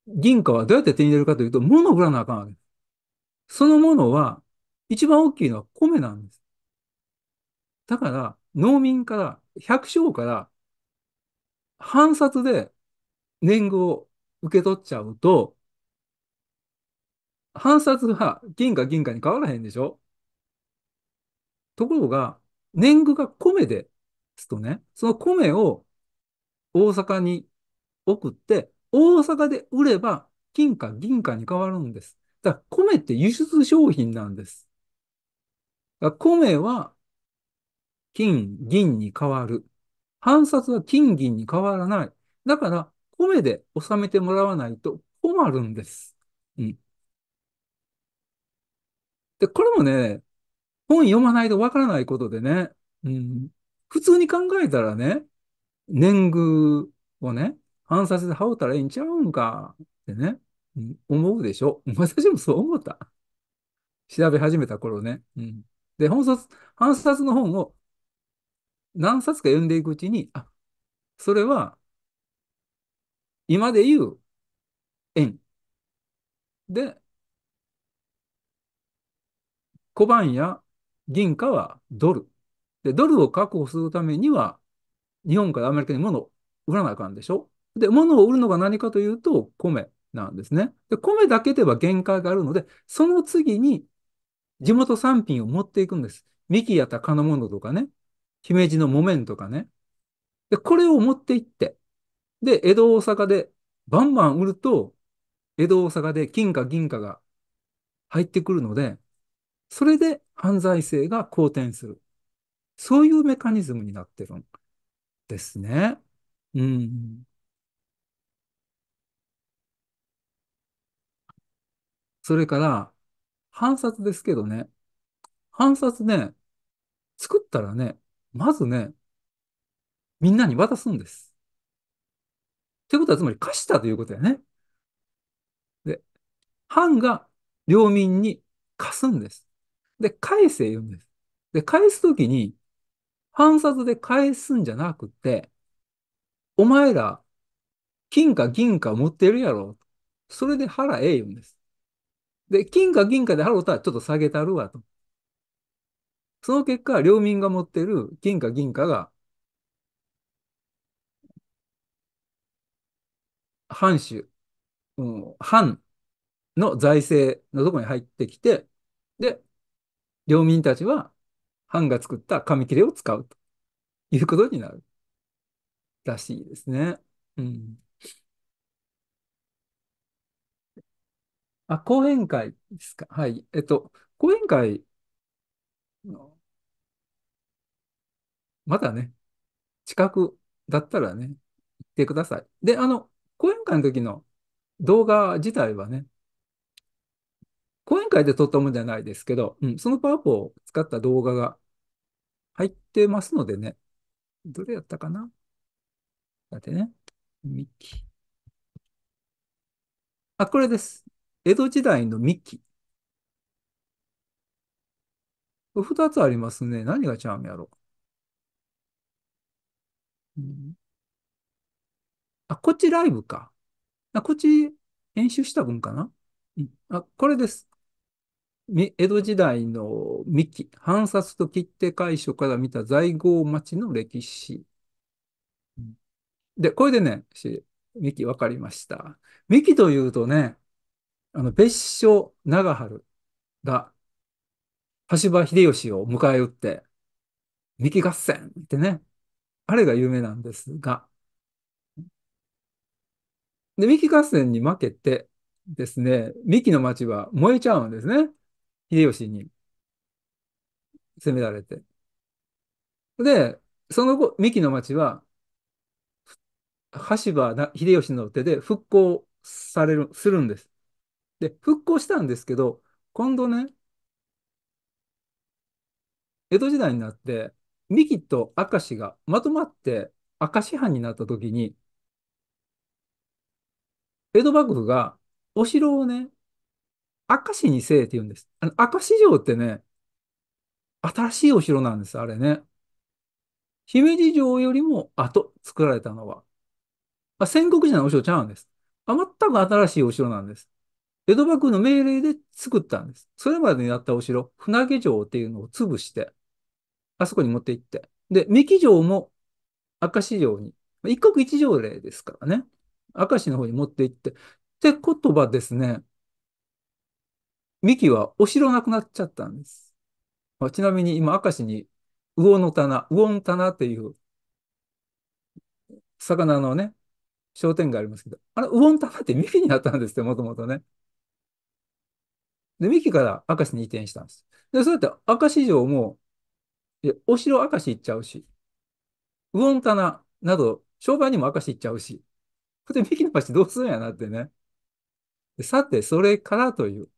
銀貨はどうやって手に入れるかというと、物を売らなあかんわけです。そのものは、一番大きいのは米なんです。だから、農民から、百姓から、反殺で年貢を受け取っちゃうと、反殺が銀貨銀貨に変わらへんでしょところが、年貢が米ですとね、その米を大阪に送って、大阪で売れば金貨銀貨に変わるんです。だから米って輸出商品なんです。だから米は金、銀に変わる。半札は金、銀に変わらない。だから、米で納めてもらわないと困るんです。うん。で、これもね、本読まないとわからないことでね、うん、普通に考えたらね、年貢をね、暗殺で羽織ったらええんちゃうんかってね、うん、思うでしょ。私もそう思った。調べ始めた頃ね。うん、で、本札、暗殺の本を何冊か読んでいくうちに、あ、それは、今で言う円で、小判や銀貨はドル。で、ドルを確保するためには、日本からアメリカに物を売らなあかんでしょで、物を売るのが何かというと、米なんですね。で、米だけでは限界があるので、その次に地元産品を持っていくんです。幹やタカのものとかね。姫路の木綿とかね。で、これを持って行って、で、江戸大阪でバンバン売ると、江戸大阪で金貨銀貨が入ってくるので、それで犯罪性が好転する。そういうメカニズムになってるんですね。うん。それから、反殺ですけどね。反殺ね、作ったらね、まずね、みんなに渡すんです。ということは、つまり貸したということやね。で、藩が領民に貸すんです。で、返せ言うんです。で、返すときに、藩札で返すんじゃなくて、お前ら、金か銀か持ってるやろ。それで払え言うんです。で、金か銀かで払うとはちょっと下げたるわと。その結果、領民が持ってる金貨銀貨が、藩主、うん、藩の財政のとこに入ってきて、で、領民たちは藩が作った紙切れを使うということになるらしいですね。うん。あ、講演会ですか。はい。えっと、講演会まだね、近くだったらね、行ってください。で、あの、講演会の時の動画自体はね、講演会で撮ったもんじゃないですけど、うん、そのパワポを使った動画が入ってますのでね、どれやったかなだってね、ミッキー。あ、これです。江戸時代のミッキー。二つありますね。何がちゃうんやろ。うあ、こっちライブか。あ、こっち演習した分かな、うん、あ、これです。江戸時代の三木、藩札と切手会所から見た在郷町の歴史。で、これでね、三木分かりました。三木というとね、あの別所長春が羽柴秀吉を迎え撃って、三木合戦ってね、あれが有名なんですが、で、三木合戦に負けてですね、三木の町は燃えちゃうんですね。秀吉に攻められて。で、その後、三木の町は、羽柴秀吉の手で復興される、するんです。で、復興したんですけど、今度ね、江戸時代になって、三木と明石がまとまって明石藩になった時に、江戸幕府がお城をね、明石にせえって言うんです。あの、明石城ってね、新しいお城なんです、あれね。姫路城よりも後作られたのは。あ、戦国時代のお城ちゃうんです。あ、全く新しいお城なんです。江戸幕府の命令で作ったんです。それまでにやったお城、船毛城っていうのを潰して、あそこに持って行って。で、三木城も明石城に、一国一条例ですからね。明石の方に持って行って。って言葉ですね、三木はお城なくなっちゃったんです。まあ、ちなみに今、明石に魚の棚、魚の棚っていう、魚のね、商店街ありますけど、あれ、魚の棚って三木にあったんですって、もともとね。で、三木から明石に移転したんです。で、そうやって明石城もえお城明石行っちゃうし、魚ン棚など、商売にも明石行っちゃうし、これでの橋どうするんやなってね。さて、それからという。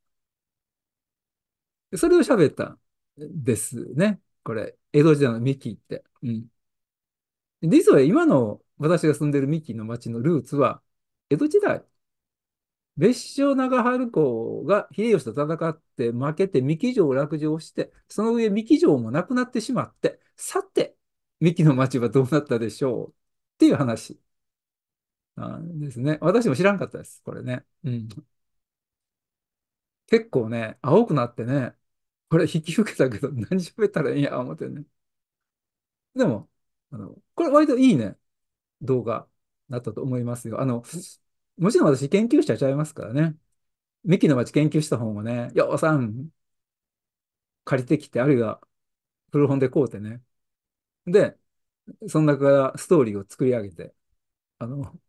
それを喋ったんですね。これ、江戸時代の三木って。うん。実は今の私が住んでる三木の町のルーツは、江戸時代別所長春公が秀吉と戦って負けて三木城を落城して、その上三木城もなくなってしまって、さて、三木の町はどうなったでしょうっていう話なんですね。私も知らんかったです、これね。うん、結構ね、青くなってね、これ引き受けたけど何喋ったらいいんや、思ってね。でも、あの、これ割といいね、動画だったと思いますよ。あの、もちろん私研究者ちゃいますからね。ミキの町研究した本をね、ようさん借りてきて、あるいは古本で買うてね。で、その中からストーリーを作り上げて、あの、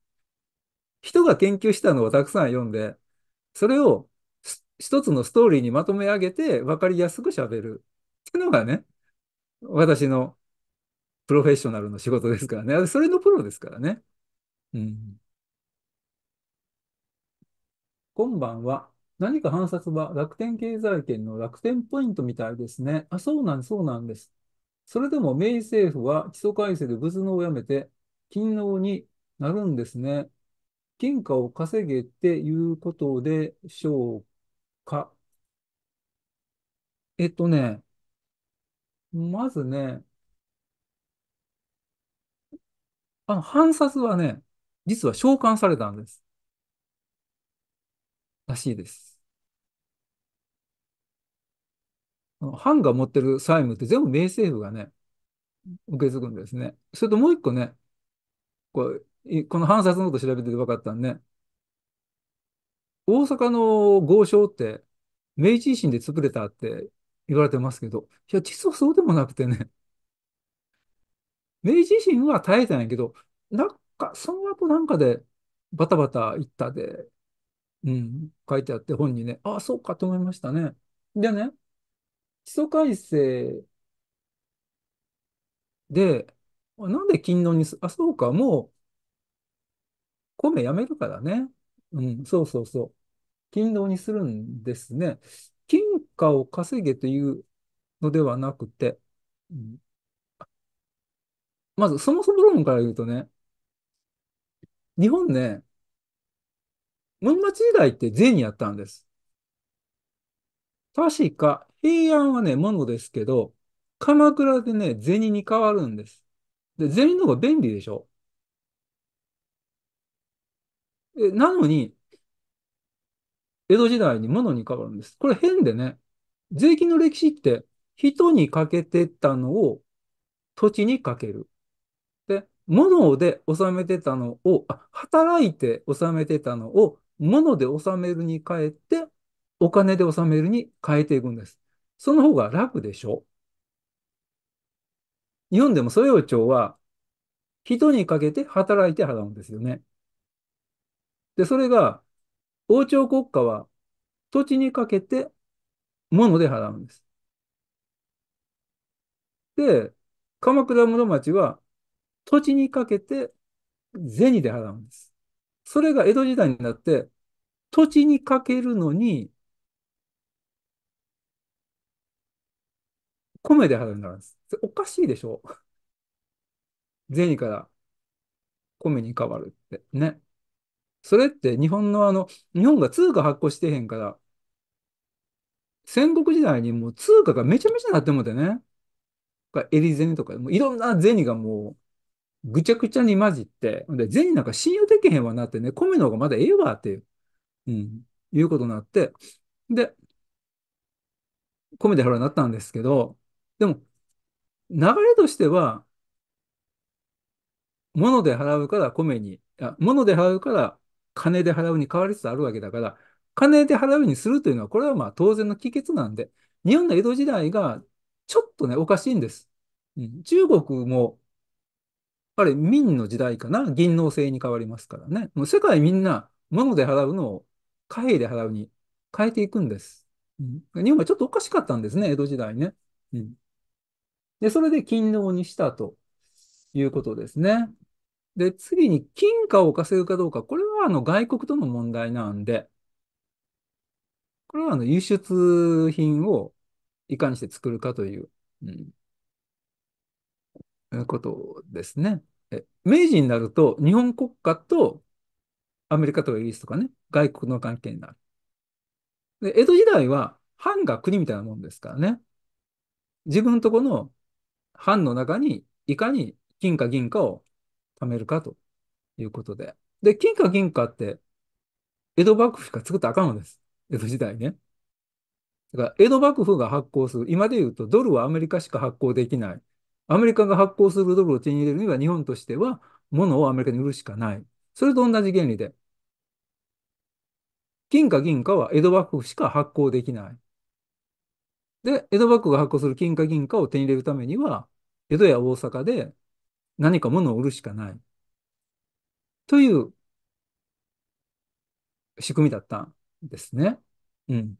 人が研究したのをたくさん読んで、それを一つのストーリーにまとめ上げて分かりやすく喋るっていうのがね、私のプロフェッショナルの仕事ですからね。それのプロですからね。うん。今晩は何か反殺は楽天経済圏の楽天ポイントみたいですね。あ、そうなん、そうなんです。それでも明治政府は基礎改正で仏能をやめて勤労になるんですね。金貨を稼げっていうことでしょうか。えっとね、まずね、あの、反殺はね、実は召喚されたんです。らしいです。藩が持ってる債務って全部明政府がね、受け継ぐんですね。それともう一個ね、ここの藩札のこと調べてて分かったんね、大阪の豪商って明治維新で潰れたって言われてますけど、いや、実はそうでもなくてね、明治維新は耐えたんやけど、なんかその後なんかでバタバタ行ったで、うん、書いてあって本にね、ああ、そうかと思いましたね。でね、基礎改正で、なんで勤労にす、あ、そうか、もう、米やめるからね。うん、そうそうそう。勤労にするんですね。金貨を稼げというのではなくて、うん、まずそもそも論から言うとね、日本ね、文末時代って銭やったんです。確か、平安はね、物ですけど、鎌倉でね、銭に変わるんです。で、銭の方が便利でしょえ、なのに、江戸時代に物に変わるんです。これ変でね、税金の歴史って人にかけてたのを土地にかける。で、物で納めてたのを、あ働いて納めてたのを物で納めるに変えて、お金で納めるに変えていくんです。その方が楽でしょ日本でも蘇葉町は、人にかけて働いて払うんですよね。で、それが、王朝国家は土地にかけて物で払うんです。で、鎌倉室町は土地にかけて銭で払うんです。それが江戸時代になって、土地にかけるのに、米で払うようになるんです。おかしいでしょ銭から米に変わるって。ね。それって日本のあの、日本が通貨発行してへんから、戦国時代にもう通貨がめちゃめちゃなってもてね。エリゼニとか、もういろんな銭がもうぐちゃぐちゃに混じって、で、銭なんか信用できへんわなってね、米の方がまだええわっていう、うん、いうことになって、で、米で払うなったんですけど、でも、流れとしては、物で払うから米に、あ、物で払うから金で払うに変わりつつあるわけだから、金で払うにするというのは、これはまあ当然の帰結なんで、日本の江戸時代がちょっとね、おかしいんです。うん、中国もあれ、民の時代かな銀能性に変わりますからね。もう世界みんな、物で払うのを貨幣で払うに変えていくんです。うん、日本がちょっとおかしかったんですね、江戸時代ね。うん、で、それで金労にしたということですね。で、次に金貨を稼ぐかどうか、これはあの外国との問題なんで、これはあの輸出品をいかにして作るかという、うん、ことですね。明治になると、日本国家とアメリカとかイギリスとかね、外国の関係になる。で、江戸時代は、藩が国みたいなもんですからね。自分とこの藩の中に、いかに金貨銀貨を貯めるかということで。で、金貨銀貨って、江戸幕府しか作ったらあかんのです。江戸時代ね。だから、江戸幕府が発行する、今で言うとドルはアメリカしか発行できない。アメリカが発行するドルを手に入れるには、日本としては、物をアメリカに売るしかない。それと同じ原理で、金貨銀貨は江戸幕府しか発行できない。で、江戸幕府が発行する金貨銀貨を手に入れるためには、江戸や大阪で何か物を売るしかない。という仕組みだったんですね。うん。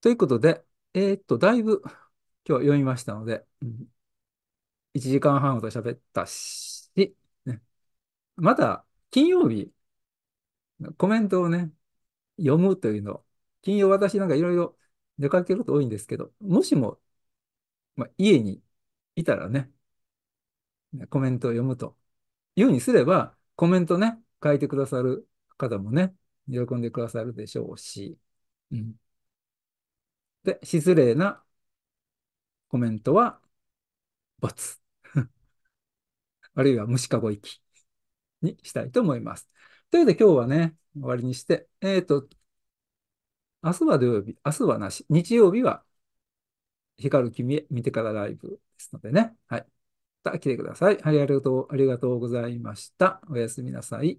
ということで、えー、っと、だいぶ今日読みましたので、うん、1時間半ほど喋ったし、ね、また金曜日、コメントをね、読むというの、金曜私なんかいろいろ出かけること多いんですけど、もしも、まあ、家にいたらね、コメントを読むというにすれば、コメントね、書いてくださる方もね、喜んでくださるでしょうし、うん。で、失礼なコメントは、×。あるいは虫かご行きにしたいと思います。というわけで今日はね、終わりにして、えっ、ー、と、明日は土曜日、明日はなし、日曜日は光る君へ見てからライブですのでね。はい。また来てください。はい、ありがとう、ありがとうございました。おやすみなさい。